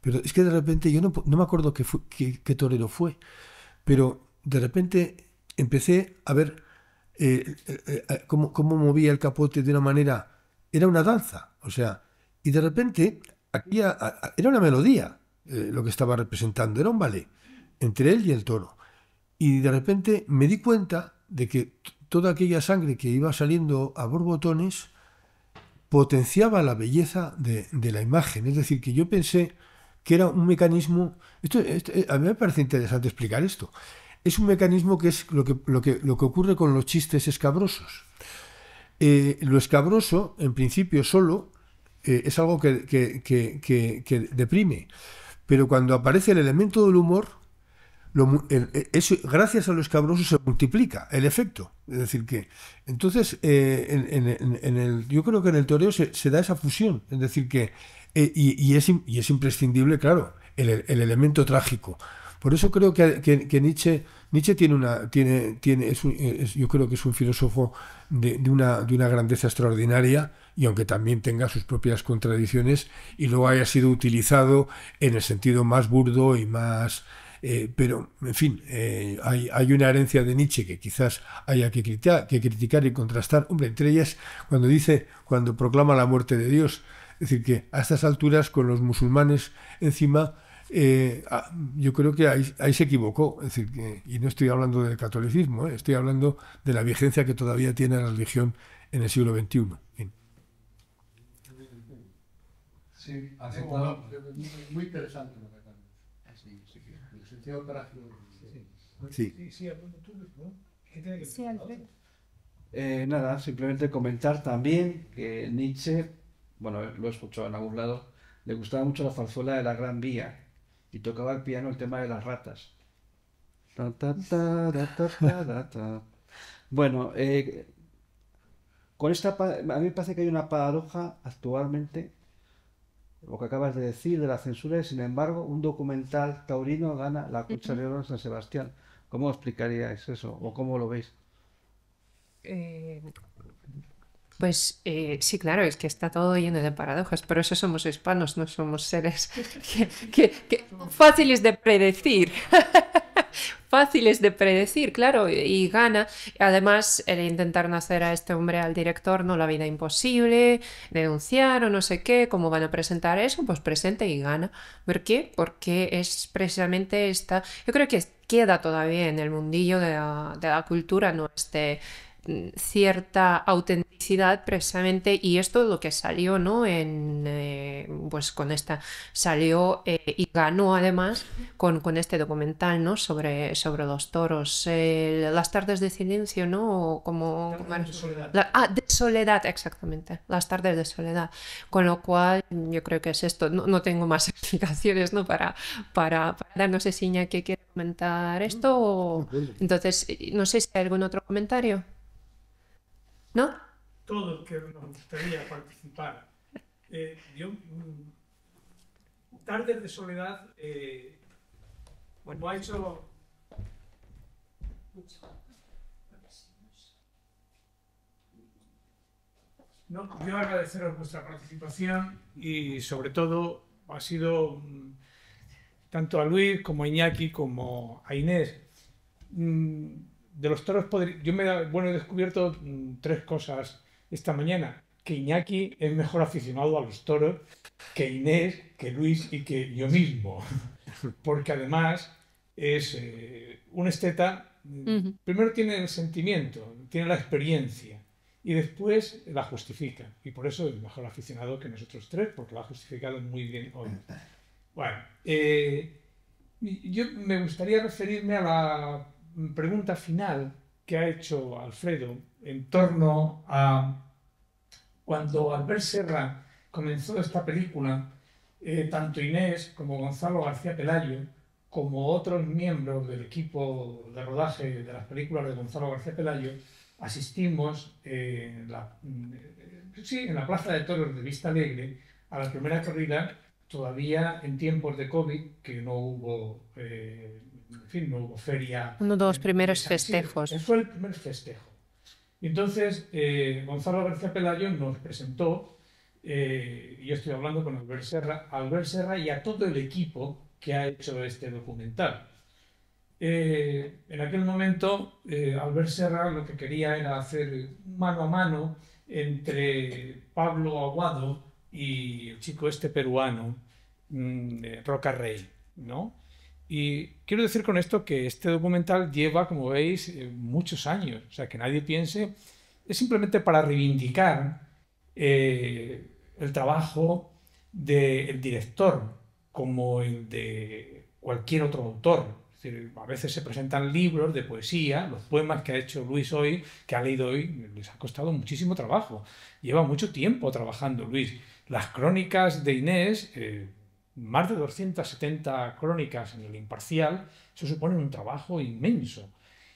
Pero es que de repente, yo no, no me acuerdo qué, fue, qué, torero fue, pero de repente empecé a ver eh, eh, eh, cómo, movía el capote de una manera, era una danza, o sea, y de repente aquella, era una melodía lo que estaba representando, era un ballet entre él y el toro. Y de repente me di cuenta de que toda aquella sangre que iba saliendo a borbotones potenciaba la belleza de, la imagen. Es decir, que yo pensé que era un mecanismo... Esto, eh, a mí me parece interesante explicar esto. Es un mecanismo que es lo que, lo que, lo que ocurre con los chistes escabrosos. Eh, lo escabroso, en principio solo, eh, es algo que, deprime. Pero cuando aparece el elemento del humor, e, gracias a lo escabroso se multiplica el efecto. Es decir, que entonces eh, en, el, yo creo que en el toreo se, da esa fusión. Es decir, que eh, y, es, imprescindible, claro, el, elemento trágico. Por eso creo que, Nietzsche, Nietzsche tiene una, tiene, tiene, es yo creo que es un filósofo de, una, de una grandeza extraordinaria y aunque también tenga sus propias contradicciones y luego haya sido utilizado en el sentido más burdo y más eh, pero, en fin, eh, hay, hay, una herencia de Nietzsche que quizás haya que criticar, que criticar y contrastar. Hombre, entre ellas, cuando dice, cuando proclama la muerte de Dios, es decir, que a estas alturas, con los musulmanes encima, eh, ah, yo creo que ahí, ahí, se equivocó. decir, y no estoy hablando del catolicismo, estoy hablando de la vigencia que todavía tiene la religión en el siglo XXI. muy interesante, la Sí, sí, eh, nada, simplemente comentar también que Nietzsche, bueno, eh, lo he escuchado en algún lado, le gustaba mucho la falzuela de la Gran Vía y tocaba el piano el tema de las ratas. bueno, eh, con esta, a mí me parece que hay una paradoja actualmente lo que acabas de decir de la censura es, sin embargo un documental taurino gana la cucha de en San Sebastián. ¿Cómo explicaríais eso o cómo lo veis? Eh, pues eh, sí, claro, es que está todo lleno de paradojas, pero eso somos hispanos, no somos seres que fáciles de predecir. fáciles de predecir, claro, y gana. Además, el intentar nacer a este hombre, al director, no la vida imposible, denunciar o no sé qué, cómo van a presentar eso, pues presente y gana. ¿Por qué? Porque es precisamente esta... Yo creo que queda todavía en el mundillo de la, de la cultura, ¿no? Este Mm, cierta autenticidad precisamente y esto lo que salió, ¿no? En, eh, pues con esta salió y eh, ganó además con, con este documental, ¿no? Sobre, sobre los toros, eh, las tardes de silencio, ¿no? como, de soledad. ah, de soledad, exactamente, las tardes de soledad. Con lo cual yo creo que es esto, no, no tengo más explicaciones, ¿no? Para, para, darnos sé, Siña que quiere comentar esto entonces no sé si hay algún otro comentario. ¿no? Todo el que nos gustaría participar. Eh, mm, Tardes de Soledad eh, bueno, ha hecho... No, yo agradeceros vuestra participación y sobre todo ha sido mm, tanto a Luis como a Iñaki como a Inés mm, de los toros Yo me bueno, he descubierto mm, tres cosas esta mañana. Que Iñaki es mejor aficionado a los toros que Inés, que Luis y que yo mismo. Porque además es eh, un esteta. Mm, primero tiene el sentimiento, tiene la experiencia y después la justifica. Y por eso es mejor aficionado que nosotros tres, porque lo ha justificado muy bien hoy. Bueno, eh, yo me gustaría referirme a la pregunta final que ha hecho Alfredo en torno a cuando Albert Serra comenzó esta película, eh, tanto Inés como Gonzalo García Pelayo, como otros miembros del equipo de rodaje de las películas de Gonzalo García Pelayo, asistimos eh, mm, en, la, Plaza de Toros de Vista Alegre a la primera corrida, todavía en tiempos de COVID, que no hubo eh, en fin, feria. Uno de los primeros festejos. Eh, fue el primer festejo. Entonces, eh, Gonzalo García Pelayo nos presentó, eh, yo estoy hablando con Albert Serra, Albert Serra y a todo el equipo que ha hecho este documental. Eh, en aquel momento, Albert Serra lo que quería era hacer mano a mano entre Pablo Aguado y el chico este peruano, mm, Roca Rey, ¿no? Y quiero decir con esto que este documental lleva, como veis, eh, muchos años. O sea, que nadie piense, es simplemente para reivindicar eh, el trabajo del director, como el de cualquier otro autor. a veces se presentan libros de poesía, los poemas que ha hecho Luis hoy, que ha leído hoy, les ha costado muchísimo trabajo. Lleva mucho tiempo trabajando Luis. Las crónicas de Inés, eh, más de 270 crónicas en el Imparcial, eso supone un trabajo inmenso.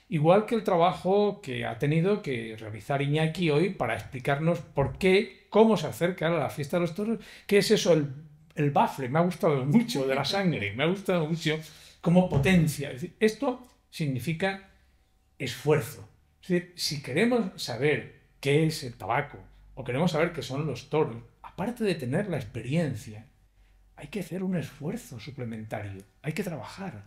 Igual que el trabajo que ha tenido que realizar Iñaki hoy para explicarnos por qué, cómo se acerca a la fiesta de los toros, qué es eso, el, el bafle, me ha gustado mucho de la sangre, me ha gustado mucho como potencia. esto significa esfuerzo. si queremos saber qué es el tabaco o queremos saber qué son los toros, aparte de tener la experiencia hay que hacer un esfuerzo suplementario, hay que trabajar,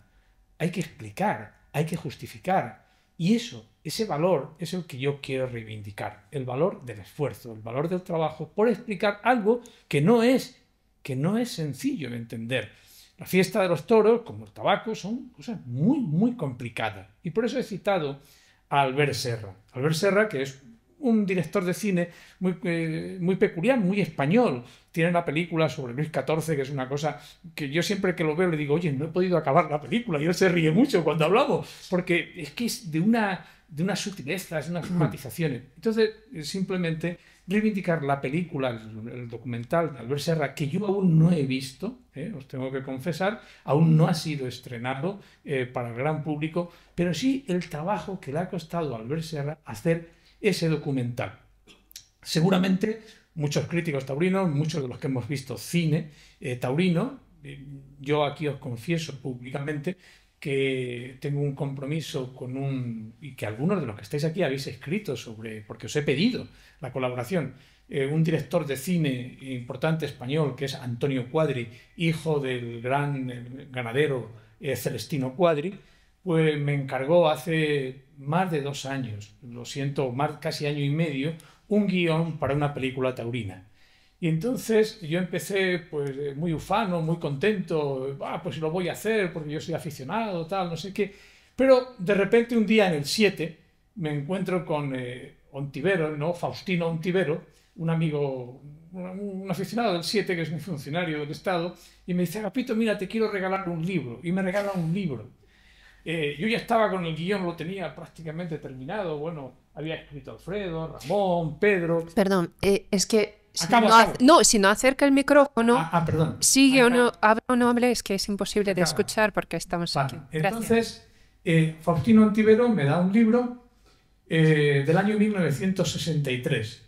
hay que explicar, hay que justificar. Y eso, ese valor es el que yo quiero reivindicar, el valor del esfuerzo, el valor del trabajo por explicar algo que no es que no es sencillo de entender. La fiesta de los toros, como el tabaco, son cosas muy, muy complicadas. Y por eso he citado a Albert Serra. Albert Serra, que es un director de cine muy, eh, muy peculiar, muy español. Tiene una película sobre Luis XIV, que es una cosa que yo siempre que lo veo le digo, oye, no he podido acabar la película. Y él se ríe mucho cuando hablamos, porque es que es de una, de unas sutilezas, de unas matizaciones. Entonces, simplemente reivindicar la película, el, documental de Albert Serra, que yo aún no he visto, ¿eh? os tengo que confesar, aún no ha sido estrenado eh, para el gran público, pero sí el trabajo que le ha costado a Albert Serra hacer ese documental. Seguramente muchos críticos taurinos, muchos de los que hemos visto cine eh, taurino, eh, yo aquí os confieso públicamente que tengo un compromiso con un... y que algunos de los que estáis aquí habéis escrito sobre, porque os he pedido la colaboración, eh, un director de cine importante español que es Antonio Cuadri, hijo del gran ganadero Celestino Cuadri, pues me encargó hace más de dos años, lo siento, más, casi año y medio, un guión para una película taurina. Y entonces yo empecé pues eh, muy ufano, muy contento, ah, pues lo voy a hacer porque yo soy aficionado, tal, no sé qué. Pero de repente un día en el 7 me encuentro con eh, Ontivero, ¿no? Faustino Ontivero, un amigo, un, aficionado del 7 que es un funcionario del Estado, y me dice, capito, mira, te quiero regalar un libro. Y me regala un libro. Eh, yo ya estaba con el guión, lo tenía prácticamente terminado. Bueno, había escrito Alfredo, Ramón, Pedro. Perdón, eh, es que no, si no acerca el micrófono, ah, ah perdón. sigue o no, habla o no hable, es que es imposible de escuchar porque estamos aquí. Entonces, eh, Faustino Antivero me da un libro del año 1963.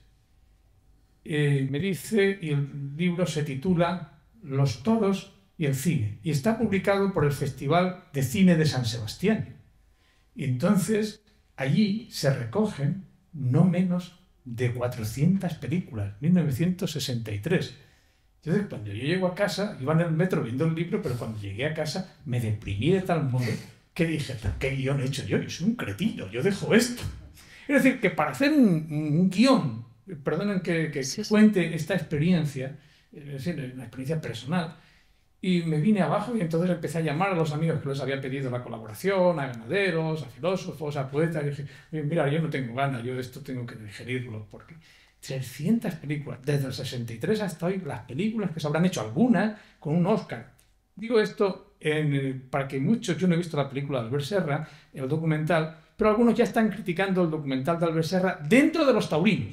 me dice, y el libro se titula Los toros y el cine, y está publicado por el Festival de Cine de San Sebastián. Y entonces allí se recogen no menos de 400 películas, 1963. Entonces, cuando yo llego a casa, iba en el metro viendo el libro, pero cuando llegué a casa me deprimí de tal modo que dije, ¿qué guión he hecho yo? Yo soy un cretino, yo dejo esto. Es decir, que para hacer un, guión, perdonen que, cuente esta experiencia, es decir, una experiencia personal, y me vine abajo y entonces empecé a llamar a los amigos que les había pedido la colaboración, a ganaderos, a filósofos, a poetas. Y dije, mira, yo no tengo ganas, yo esto tengo que digerirlo porque 300 películas, desde el 63 hasta hoy, las películas que se habrán hecho, algunas con un Oscar. Digo esto en, para que muchos, yo no he visto la película de Albert Serra, el documental, pero algunos ya están criticando el documental de Albert Serra dentro de los taurinos.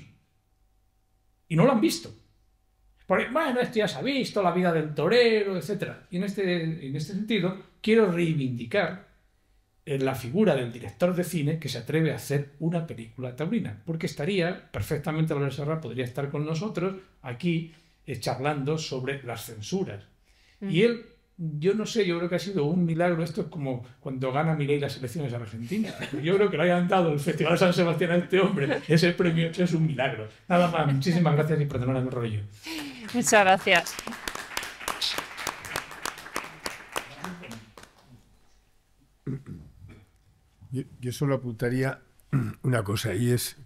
Y no lo han visto bueno, esto ya se ha visto, la vida del torero, etc. Y en este, en este sentido, quiero reivindicar eh, la figura del director de cine que se atreve a hacer una película taurina, porque estaría perfectamente Lorenzo Serra, podría estar con nosotros aquí eh, charlando sobre las censuras. Y él yo no sé, yo creo que ha sido un milagro. Esto es como cuando gana Miley las elecciones a Argentina, Yo creo que lo hayan dado el Festival de San Sebastián a este hombre. Ese premio es un milagro. Nada más, muchísimas gracias y perdonar el rollo. Muchas gracias. Yo, solo apuntaría una cosa y es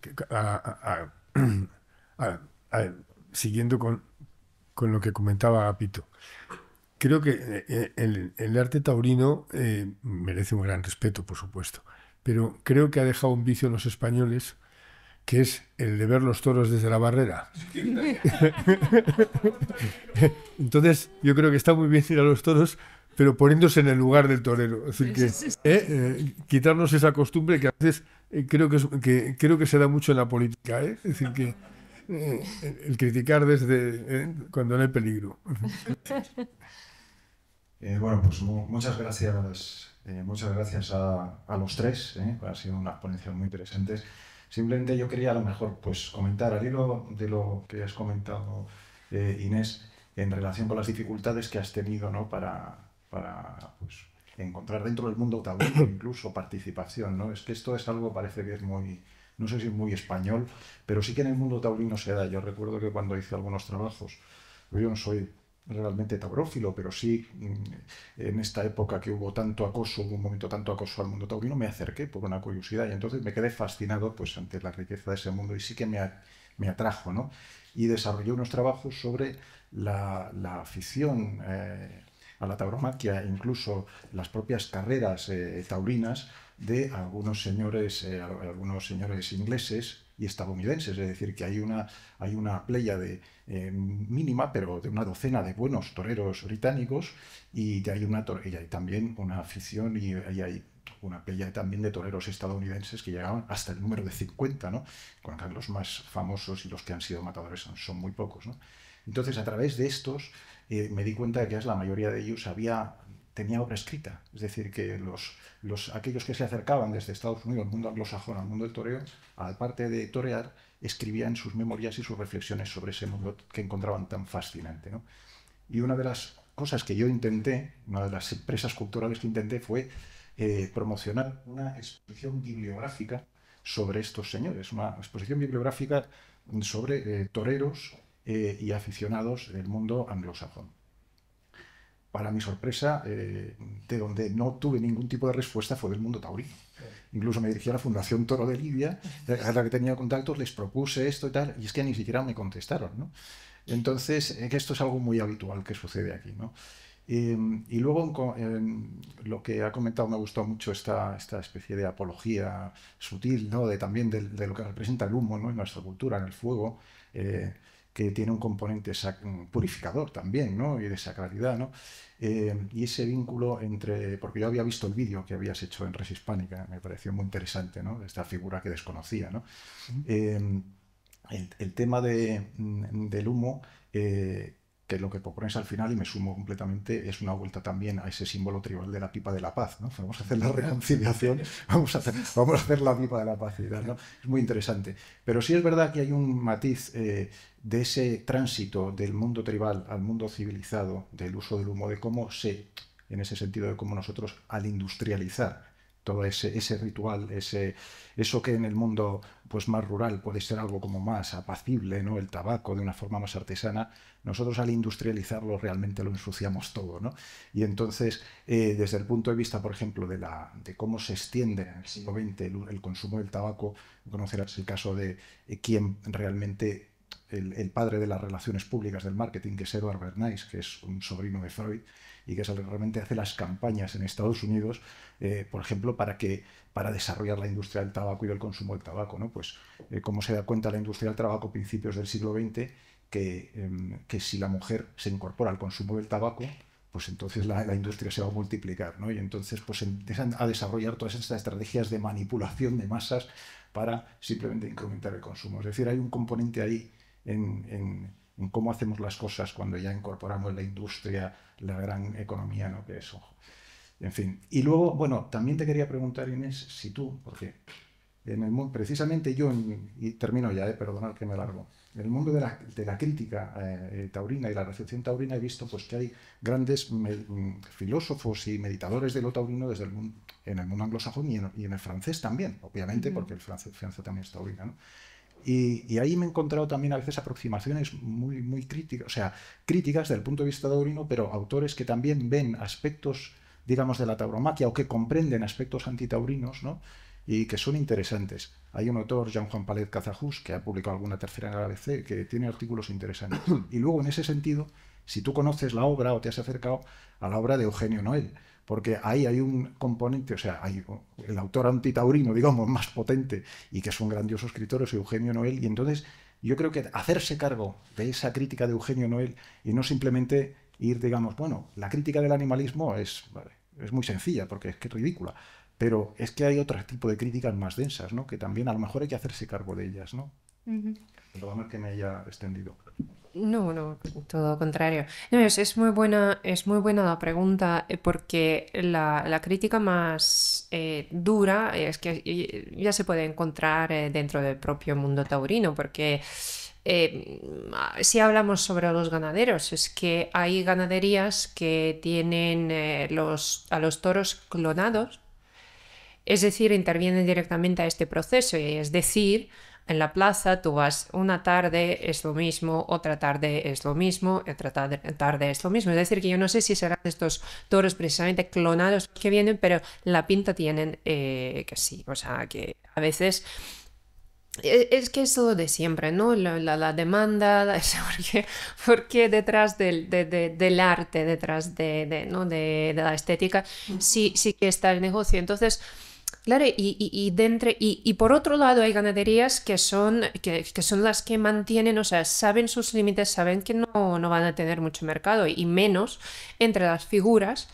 siguiendo con, lo que comentaba Apito creo que eh, eh, el, arte taurino eh, merece un gran respeto, por supuesto, pero creo que ha dejado un vicio en los españoles que es el de ver los toros desde la barrera. Entonces, yo creo que está muy bien ir a los toros, pero poniéndose en el lugar del torero. quitarnos esa costumbre que a veces creo, que, creo que se da mucho en la política. Es decir, que el criticar desde cuando no hay peligro. Eh, bueno, pues muchas gracias, eh, muchas gracias a, los tres, eh, han sido unas ponencias muy presentes Simplemente yo quería a lo mejor pues, comentar al hilo de lo que has comentado eh, Inés en relación con las dificultades que has tenido ¿no? para, para pues, encontrar dentro del mundo tabú incluso participación. ¿no? Es que esto es algo, parece que es muy, no sé si es muy español, pero sí que en el mundo taurino se da. Yo recuerdo que cuando hice algunos trabajos, yo no soy realmente taurófilo, pero sí mm, en esta época que hubo tanto acoso, hubo un momento tanto acoso al mundo taurino, me acerqué por una curiosidad y entonces me quedé fascinado pues, ante la riqueza de ese mundo y sí que me, atrajo. ¿no? Y desarrollé unos trabajos sobre la, afición eh, a la tauromaquia, incluso las propias carreras eh, taurinas de algunos señores, eh, algunos señores ingleses y estadounidenses. Es decir, que hay una, hay una playa de, eh, mínima, pero de una docena de buenos toreros británicos y hay, una, y también una afición y, hay una playa también de toreros estadounidenses que llegaban hasta el número de 50, ¿no? Con los más famosos y los que han sido matadores son, muy pocos, Entonces, a través de estos, eh, me di cuenta de que la mayoría de ellos había tenía obra escrita. Es decir, que los, aquellos que se acercaban desde Estados Unidos al mundo anglosajón, al mundo del toreo, aparte de torear, escribían sus memorias y sus reflexiones sobre ese mundo que encontraban tan fascinante. Y una de las cosas que yo intenté, una de las empresas culturales que intenté fue eh, promocionar una exposición bibliográfica sobre estos señores, una exposición bibliográfica sobre eh, toreros eh, y aficionados del mundo anglosajón para mi sorpresa, eh, de donde no tuve ningún tipo de respuesta fue del mundo taurino. Incluso me dirigí a la Fundación Toro de Libia, eh, a la que tenía contactos, les propuse esto y tal, y es que ni siquiera me contestaron. ¿no? Entonces, eh, esto es algo muy habitual que sucede aquí. ¿no? Y, luego, en lo que ha comentado, me ha gustado mucho esta, esta especie de apología sutil, ¿no? de, también de, lo que representa el humo ¿no? en nuestra cultura, en el fuego que tiene un componente mm, purificador también, ¿no? Y de sacralidad, ¿no? Eh, y ese vínculo entre, porque yo había visto el vídeo que habías hecho en Res Hispánica, me pareció muy interesante, ¿no? Esta figura que desconocía, ¿no? Eh, el, tema mm, del humo, eh, que lo que propones al final, y me sumo completamente, es una vuelta también a ese símbolo tribal de la pipa de la paz. ¿no? Vamos a hacer la reconciliación, vamos a hacer, vamos a hacer la pipa de la paz. Es muy interesante. Pero sí es verdad que hay un matiz eh, de ese tránsito del mundo tribal al mundo civilizado, del uso del humo, de cómo se, en ese sentido, de cómo nosotros al industrializar todo ese, ritual, eso que en el mundo pues, más rural puede ser algo como más apacible, ¿no? el tabaco de una forma más artesana, nosotros al industrializarlo realmente lo ensuciamos todo. ¿no? Y entonces, eh, desde el punto de vista, por ejemplo, de, la, de cómo se extiende en el siglo XX el, consumo del tabaco, conocerás el caso de eh, quién quien realmente el, el, padre de las relaciones públicas del marketing, que es Edward Bernays, que es un sobrino de Freud, y que realmente hace las campañas en Estados Unidos, eh, por ejemplo, para, que, para desarrollar la industria del tabaco y el consumo del tabaco. ¿no? Pues, eh, ¿Cómo se da cuenta la industria del tabaco a principios del siglo XX? Que, em, que si la mujer se incorpora al consumo del tabaco, pues entonces la, industria se va a multiplicar, ¿no? Y entonces pues empiezan a desarrollar todas estas estrategias de manipulación de masas para simplemente incrementar el consumo. Es decir, hay un componente ahí en en cómo hacemos las cosas cuando ya incorporamos la industria, la gran economía, ¿no? Que es, En fin. Y luego, bueno, también te quería preguntar, Inés, si tú, porque en el mundo, precisamente yo, y termino ya, eh, perdonar que me largo, en el mundo de la, de la crítica eh, eh, taurina y la recepción taurina he visto pues, que hay grandes mm, filósofos y meditadores de lo taurino desde el mundo, en el mundo anglosajón y en, el francés también, obviamente, porque el francés, también es taurina. ¿no? Y, ahí me he encontrado también a veces aproximaciones muy, muy críticas, o sea, críticas del punto de vista taurino, pero autores que también ven aspectos, digamos, de la tauromaquia o que comprenden aspectos antitaurinos, ¿no? y que son interesantes. Hay un autor, Jean Juan Palet cazajus que ha publicado alguna tercera en que tiene artículos interesantes. Y luego, en ese sentido, si tú conoces la obra o te has acercado a la obra de Eugenio Noel, porque ahí hay un componente, o sea, hay el autor antitaurino, digamos, más potente y que es un grandioso escritor, es Eugenio Noel, y entonces yo creo que hacerse cargo de esa crítica de Eugenio Noel y no simplemente ir, digamos, bueno, la crítica del animalismo es, es muy sencilla, porque es que es ridícula, pero es que hay otro tipo de críticas más densas, ¿no? Que también a lo mejor hay que hacerse cargo de ellas, ¿no? que me haya extendido. No, no, todo lo contrario. es, muy buena, es muy buena la pregunta eh, porque la, crítica más eh, dura eh, es que ya se puede encontrar dentro del propio mundo taurino porque si hablamos sobre los ganaderos, es que hay ganaderías que tienen los, a los toros clonados, es decir, intervienen directamente a este proceso, es decir, en la plaza tú vas una tarde es lo mismo, otra tarde es lo mismo, otra tarde es lo mismo. Es decir, que yo no sé si serán estos toros precisamente clonados que vienen, pero la pinta tienen eh, que sí. O sea, que a veces e, es que es lo de siempre, ¿no? La, demanda, porque, porque, detrás del, arte, detrás de, la estética, sí, sí que está el negocio. Entonces, Claro, y, y, por otro lado hay ganaderías que son, que, son las que mantienen, o sea, saben sus límites, saben que no, no van a tener mucho mercado y menos entre las figuras,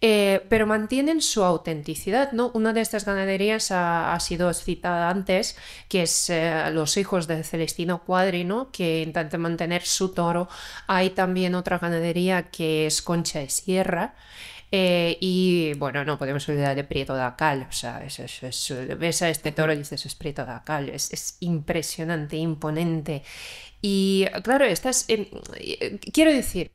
eh, pero mantienen su autenticidad, ¿no? Una de estas ganaderías ha, sido citada antes, que es eh, los hijos de Celestino Cuadri, Que intentan mantener su toro. Hay también otra ganadería que es Concha de Sierra, eh, y bueno, no podemos olvidar de Prieto da Cal, o sea, es, es, ves a este toro y dices, es Prieto da es impresionante, imponente. Y claro, estás. Eh, quiero decir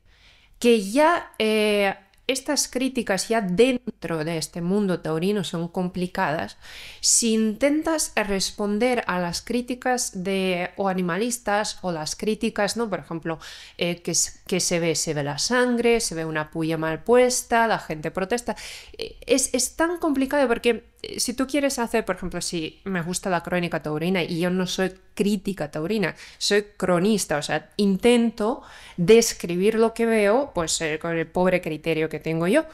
que ya eh, estas críticas ya dentro de este mundo taurino son complicadas, si intentas responder a las críticas de o animalistas o las críticas, ¿no? Por ejemplo, eh, que, que, se ve, se ve la sangre, se ve una puya mal puesta, la gente protesta. Eh, es, es tan complicado porque si tú quieres hacer, por ejemplo, si me gusta la crónica taurina y yo no soy crítica taurina, soy cronista, o sea, intento describir lo que veo, pues eh, con el pobre criterio que tengo yo,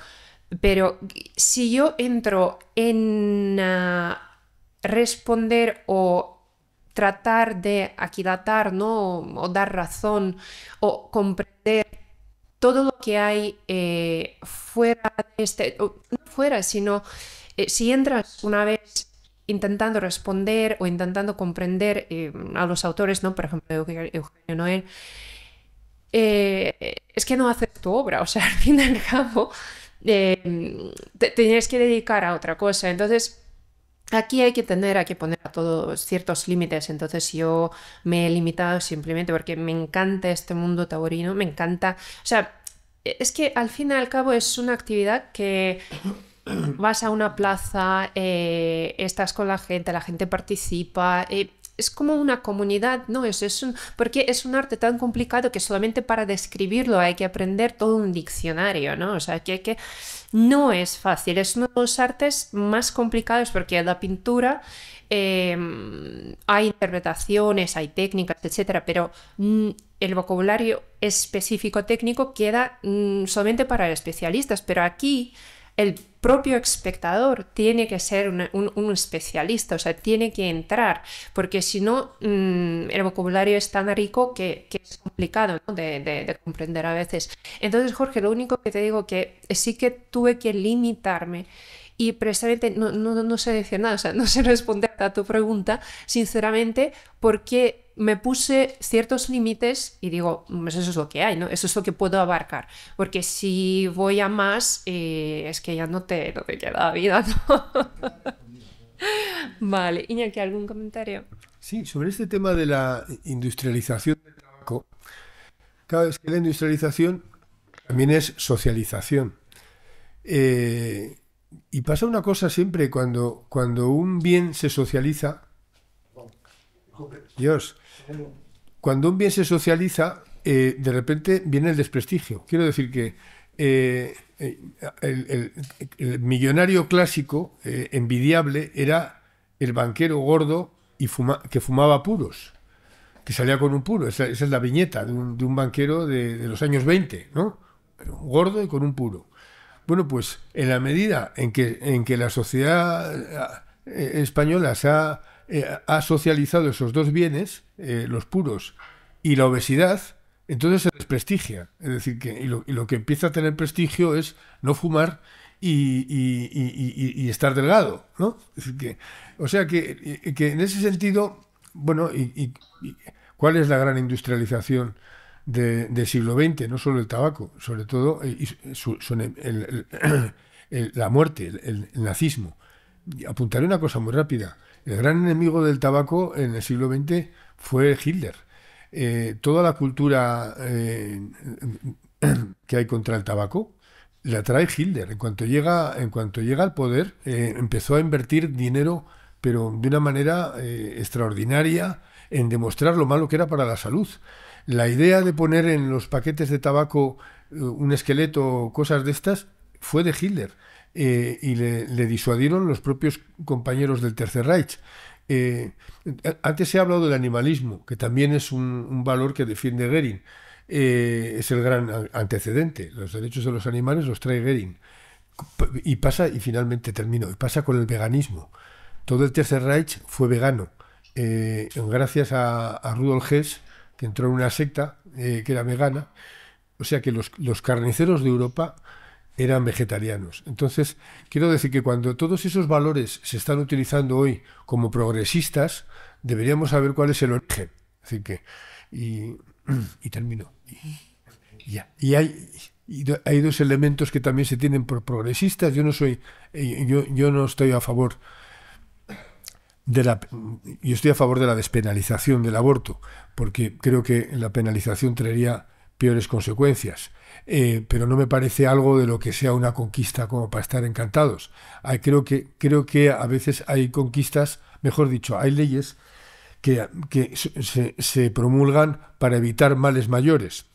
pero si yo entro en ah, responder o tratar de aquilatar, ¿no? O, dar razón o comprender todo lo que hay eh, fuera de este, no fuera, sino eh, si entras una vez intentando responder o intentando comprender eh, a los autores, ¿no? Por ejemplo, Eugenio Noel, eh, es que no haces tu obra, o sea, al fin y al cabo te, tienes que dedicar a otra cosa. Entonces, aquí hay que tener, hay que poner a todos ciertos límites. Entonces, yo me he limitado simplemente porque me encanta este mundo taurino, me encanta, o sea, es que al fin y al cabo es una actividad que vas a una plaza, eh, estás con la gente, la gente participa. Eh, es como una comunidad, ¿no? Es, es porque es un arte tan complicado que solamente para describirlo hay que aprender todo un diccionario, ¿no? O sea, que, que no es fácil. Es uno de los artes más complicados porque la pintura em, hay interpretaciones, hay técnicas, etcétera, pero mm, el vocabulario específico técnico queda mm, solamente para especialistas, pero aquí el propio espectador tiene que ser un, especialista, o sea, tiene que entrar, porque si no, mm, el vocabulario es tan rico que, es complicado de, de, comprender a veces. Entonces, Jorge, lo único que te digo que sí que tuve que limitarme y precisamente no, no, no sé decir nada, o sea, no sé responder a tu pregunta, sinceramente, porque me puse ciertos límites y digo, mm, pues eso es lo que hay, ¿no? Eso es lo que puedo abarcar. Porque si voy a más, eh, es que ya no te, te queda vida, ¿no? vale, Iñaki, ¿algún comentario? Sí, sobre este tema de la industrialización del trabajo. Claro, es que la industrialización también es socialización. Eh, y pasa una cosa siempre cuando, cuando un bien se socializa. Dios, cuando un bien se socializa, eh, de repente viene el desprestigio. Quiero decir que eh, eh, el, millonario clásico, envidiable, era el banquero gordo y que fumaba puros, que salía con un puro. Esa, es la viñeta de un, banquero de, los años 20, ¿no? gordo y con un puro. Bueno, pues en la medida en que, en que la sociedad eh, española se eh, ha, socializado esos dos bienes, eh, los puros y la obesidad, entonces se desprestigia. Es decir, que y lo, que empieza a tener prestigio es no fumar y, estar delgado, ¿no? o sea que, en ese sentido, bueno, y, ¿cuál es la gran industrialización? del siglo XX, no solo el tabaco, sobre todo eh, la muerte, el, nazismo. Apuntaré una cosa muy rápida. El gran enemigo del tabaco en el siglo XX fue Hitler. Eh, toda la cultura eh, que hay contra el tabaco la trae Hitler. En cuanto llega, en cuanto llega al poder, empezó a invertir dinero, pero de una manera extraordinaria, en demostrar lo malo que era para la salud. La idea de poner en los paquetes de tabaco eh, un esqueleto o cosas de estas fue de Hitler eh, y le, disuadieron los propios compañeros del Tercer Reich. Eh, antes se ha hablado del animalismo, que también es un, valor que defiende Goering. es el gran antecedente. Los derechos de los animales los trae Goering. Y pasa, y finalmente termino, y pasa con el veganismo. Todo el Tercer Reich fue vegano. gracias a, a Rudolf Hess, entró en una secta eh, que era vegana. O sea que los, carniceros de Europa eran vegetarianos. Entonces, quiero decir que cuando todos esos valores se están utilizando hoy como progresistas, deberíamos saber cuál es el origen. Así que, y, termino. Y, hay, hay dos elementos que también se tienen por progresistas. Yo no soy, eh, yo, yo no estoy a favor de la, yo estoy a favor de la despenalización del aborto, porque creo que la penalización traería peores consecuencias. Eh, pero no me parece algo de lo que sea una conquista como para estar encantados. creo, que, creo que a veces hay conquistas, mejor dicho, hay leyes que, se promulgan para evitar males mayores.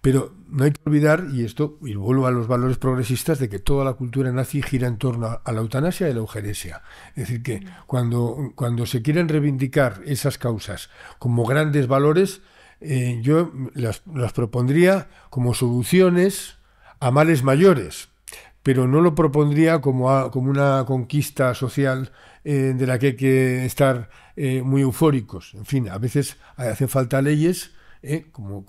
Pero no hay que olvidar, y esto, y vuelvo a los valores progresistas, de que toda la cultura nazi gira en torno a la eutanasia y la eugenesia. Es decir, que cuando, cuando se quieren reivindicar esas causas como grandes valores, eh, yo las, propondría como soluciones a males mayores, pero no lo propondría como, como una conquista social eh, de la que hay que estar eh, muy eufóricos. En fin, a veces hacen falta leyes ¿eh? como,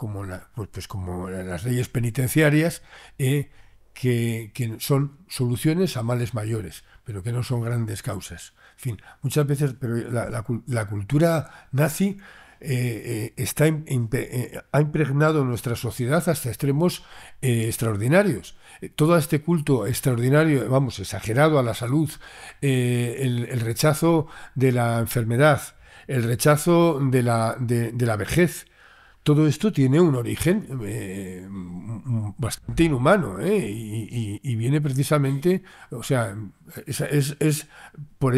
pues, pues, como, las leyes penitenciarias, ¿eh? que, son soluciones a males mayores, pero que no son grandes causas. fin, muchas veces pero la, cultura nazi eh, está ha impregnado nuestra sociedad hasta extremos extraordinarios. Todo este culto extraordinario, vamos, exagerado a la salud, el, rechazo de la enfermedad, el rechazo de la, de la vejez, todo esto tiene un origen eh, bastante inhumano ¿eh? y, viene precisamente, o sea, es,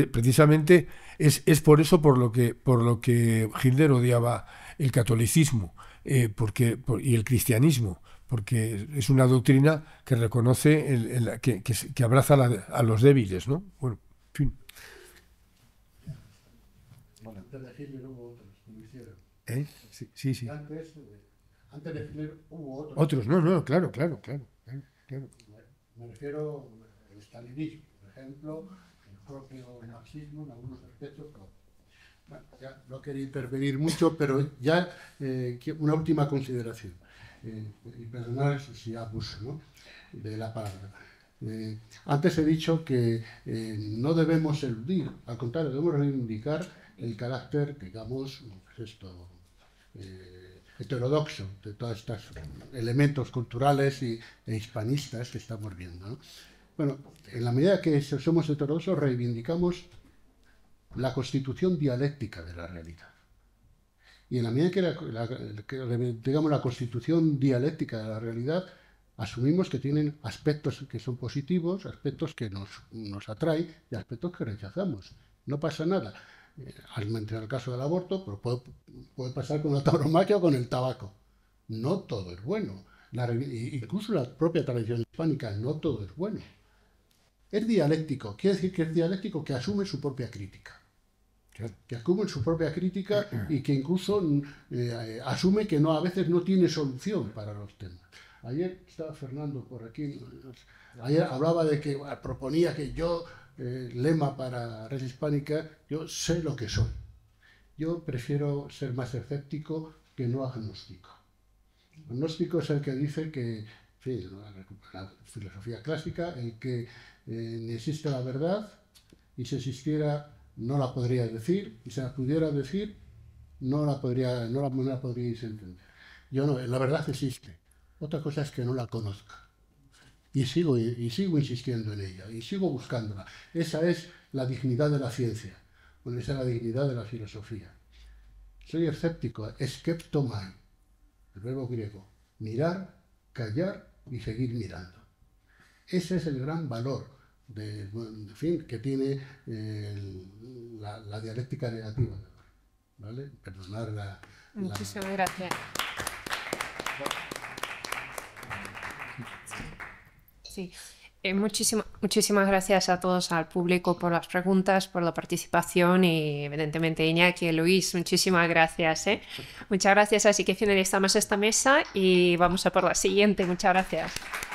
precisamente es, es, por eso por lo que por lo que Hitler odiaba el catolicismo eh, porque, y el cristianismo porque es una doctrina que reconoce el, que, que, abraza a los débiles, ¿no? Bueno, fin. Bueno, ¿Eh? Sí, sí, Antes, eh, de Hitler hubo otros. Otros, no, no, claro, claro, claro. claro. Me, refiero al stalinismo, por ejemplo, el propio marxismo en algunos aspectos. bueno, ya no quería intervenir mucho, pero ya eh, una última consideración. y perdonar si abuso ¿no? de la palabra. antes he dicho que no debemos eludir, al contrario, debemos reivindicar el carácter, digamos, esto, eh, heterodoxo de todos estos eh, elementos culturales y, e hispanistas que estamos viendo. Bueno, en la medida que somos heterodoxos, reivindicamos la constitución dialéctica de la realidad. Y en la medida que, la, la, digamos, la constitución dialéctica de la realidad, asumimos que tienen aspectos que son positivos, aspectos que nos, nos atraen y aspectos que rechazamos. No pasa nada. Eh, al mencionar el caso del aborto, pero pues puede, pasar con la tauromaquia o con el tabaco. No todo es bueno. incluso la propia tradición hispánica, no todo es bueno. Es dialéctico, quiere decir que es dialéctico que asume su propia crítica. Que asume su propia crítica y que incluso eh, asume que no, a veces no tiene solución para los temas. Ayer estaba Fernando por aquí. Ayer hablaba de que ah, proponía que yo eh, lema para Red Hispánica, yo sé lo que soy. Yo prefiero ser más escéptico que no agnóstico. Agnóstico es el que dice que, la filosofía clásica, el que eh, existe la verdad y si existiera no la podría decir y si la pudiera decir no la, podría, no la, no entender. Yo no, la verdad existe. Otra cosa es que no la conozca. Y sigo, y sigo insistiendo en ella, y sigo buscándola. Esa es la dignidad de la ciencia, bueno, esa es la dignidad de la filosofía. Soy escéptico, esceptomai, el verbo griego, mirar, callar y seguir mirando. Ese es el gran valor de, fin, que tiene eh, la, dialéctica negativa. ¿vale? Perdonar la... Muchísimas gracias. Sí. Eh, muchísimas gracias a todos, al público, por las preguntas, por la participación y evidentemente Iñaki y Luis, muchísimas gracias. ¿eh? Muchas gracias, así que finalizamos esta mesa y vamos a por la siguiente. Muchas gracias.